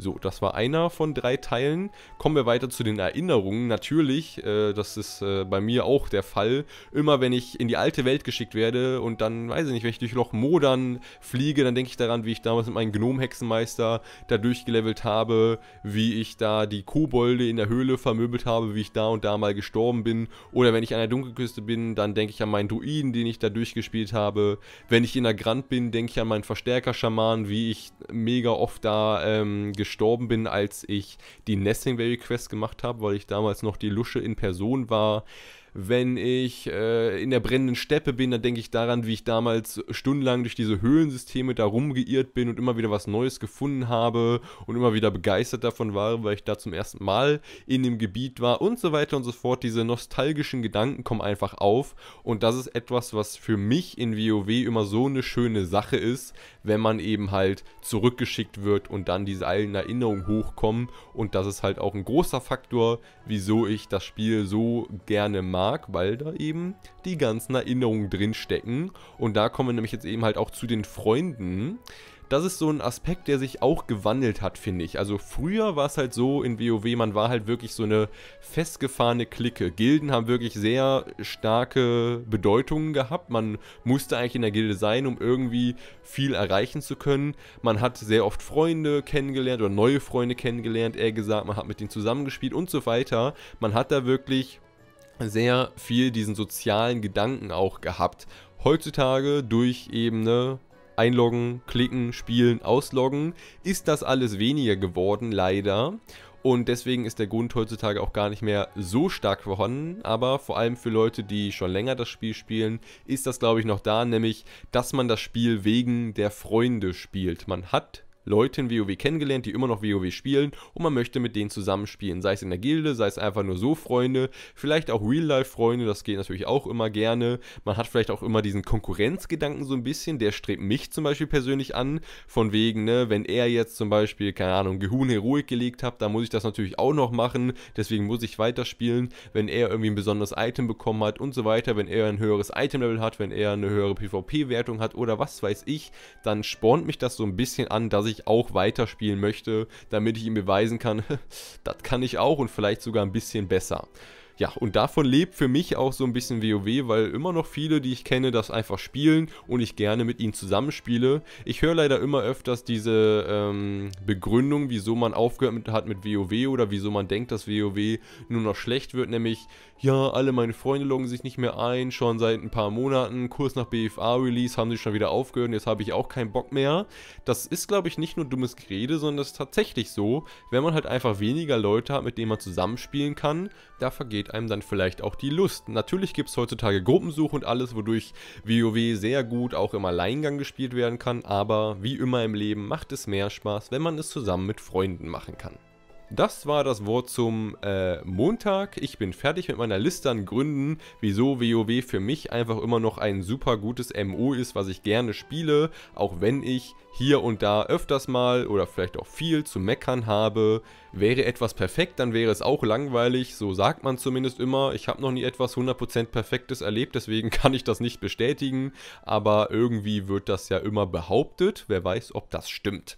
So, das war einer von drei Teilen. Kommen wir weiter zu den Erinnerungen. Natürlich, äh, das ist äh, bei mir auch der Fall. Immer wenn ich in die alte Welt geschickt werde und dann, weiß ich nicht, wenn ich durch Loch Modern fliege, dann denke ich daran, wie ich damals mit meinem Gnom-Hexenmeister da durchgelevelt habe, wie ich da die Kobolde in der Höhle vermöbelt habe, wie ich da und da mal gestorben bin. Oder wenn ich an der Dunkelküste bin, dann denke ich an meinen Druiden, den ich da durchgespielt habe. Wenn ich in der Grand bin, denke ich an meinen Verstärker-Schaman, wie ich mega oft da ähm, gespielt gestorben bin, als ich die Nestling Valley Quest gemacht habe, weil ich damals noch die Lusche in Person war. Wenn ich äh, in der brennenden Steppe bin, dann denke ich daran, wie ich damals stundenlang durch diese Höhlensysteme da rumgeirrt bin und immer wieder was Neues gefunden habe und immer wieder begeistert davon war, weil ich da zum ersten Mal in dem Gebiet war und so weiter und so fort. Diese nostalgischen Gedanken kommen einfach auf und das ist etwas, was für mich in WoW immer so eine schöne Sache ist, wenn man eben halt zurückgeschickt wird und dann diese alten Erinnerungen hochkommen und das ist halt auch ein großer Faktor, wieso ich das Spiel so gerne mag mag, weil da eben die ganzen Erinnerungen drin stecken. Und da kommen wir nämlich jetzt eben halt auch zu den Freunden. Das ist so ein Aspekt, der sich auch gewandelt hat, finde ich. Also früher war es halt so in WoW, man war halt wirklich so eine festgefahrene Clique. Gilden haben wirklich sehr starke Bedeutungen gehabt. Man musste eigentlich in der Gilde sein, um irgendwie viel erreichen zu können. Man hat sehr oft Freunde kennengelernt oder neue Freunde kennengelernt, eher gesagt, man hat mit denen zusammengespielt und so weiter. Man hat da wirklich sehr viel diesen sozialen Gedanken auch gehabt. Heutzutage durch eben ne, einloggen, klicken, spielen, ausloggen ist das alles weniger geworden, leider. Und deswegen ist der Grund heutzutage auch gar nicht mehr so stark vorhanden. Aber vor allem für Leute, die schon länger das Spiel spielen, ist das, glaube ich, noch da. Nämlich, dass man das Spiel wegen der Freunde spielt. Man hat Leute in WoW kennengelernt, die immer noch WoW spielen und man möchte mit denen zusammenspielen. Sei es in der Gilde, sei es einfach nur so Freunde, vielleicht auch Real-Life-Freunde, das geht natürlich auch immer gerne. Man hat vielleicht auch immer diesen Konkurrenzgedanken so ein bisschen, der strebt mich zum Beispiel persönlich an, von wegen, ne, wenn er jetzt zum Beispiel, keine Ahnung, Gehun Heroik gelegt hat, dann muss ich das natürlich auch noch machen, deswegen muss ich weiterspielen, wenn er irgendwie ein besonderes Item bekommen hat und so weiter, wenn er ein höheres Item-Level hat, wenn er eine höhere PvP-Wertung hat oder was weiß ich, dann spornt mich das so ein bisschen an, dass ich ich auch weiterspielen möchte, damit ich ihm beweisen kann, das kann ich auch und vielleicht sogar ein bisschen besser. Ja, und davon lebt für mich auch so ein bisschen WoW, weil immer noch viele, die ich kenne, das einfach spielen und ich gerne mit ihnen zusammenspiele. Ich höre leider immer öfters diese ähm, Begründung, wieso man aufgehört mit, hat mit WoW oder wieso man denkt, dass WoW nur noch schlecht wird, nämlich, ja, alle meine Freunde loggen sich nicht mehr ein, schon seit ein paar Monaten, kurz nach BFA-Release haben sie schon wieder aufgehört und jetzt habe ich auch keinen Bock mehr. Das ist, glaube ich, nicht nur dummes Gerede, sondern das ist tatsächlich so, wenn man halt einfach weniger Leute hat, mit denen man zusammenspielen kann, da vergeht fehlt einem dann vielleicht auch die Lust. Natürlich gibt es heutzutage Gruppensuche und alles, wodurch WoW sehr gut auch im Alleingang gespielt werden kann, aber wie immer im Leben macht es mehr Spaß, wenn man es zusammen mit Freunden machen kann. Das war das Wort zum äh, Montag. Ich bin fertig mit meiner Liste an Gründen, wieso WoW für mich einfach immer noch ein super gutes MO ist, was ich gerne spiele, auch wenn ich hier und da öfters mal oder vielleicht auch viel zu meckern habe. Wäre etwas perfekt, dann wäre es auch langweilig, so sagt man zumindest immer. Ich habe noch nie etwas 100% Perfektes erlebt, deswegen kann ich das nicht bestätigen, aber irgendwie wird das ja immer behauptet. Wer weiß, ob das stimmt.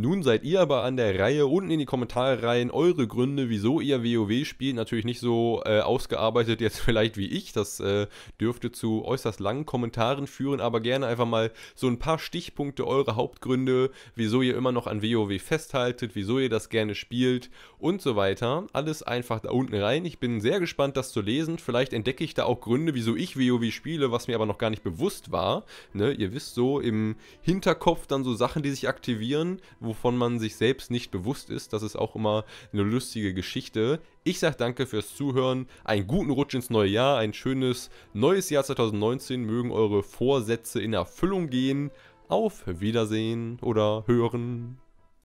Nun seid ihr aber an der Reihe, unten in die Kommentare rein, eure Gründe, wieso ihr WoW spielt. Natürlich nicht so äh, ausgearbeitet jetzt vielleicht wie ich, das äh, dürfte zu äußerst langen Kommentaren führen, aber gerne einfach mal so ein paar Stichpunkte, eure Hauptgründe, wieso ihr immer noch an WoW festhaltet, wieso ihr das gerne spielt und so weiter. Alles einfach da unten rein. Ich bin sehr gespannt, das zu lesen. Vielleicht entdecke ich da auch Gründe, wieso ich WoW spiele, was mir aber noch gar nicht bewusst war. Ne? Ihr wisst so, im Hinterkopf dann so Sachen, die sich aktivieren, wo wovon man sich selbst nicht bewusst ist. Das ist auch immer eine lustige Geschichte. Ich sage danke fürs Zuhören, einen guten Rutsch ins neue Jahr, ein schönes neues Jahr 2019. Mögen eure Vorsätze in Erfüllung gehen. Auf Wiedersehen oder hören.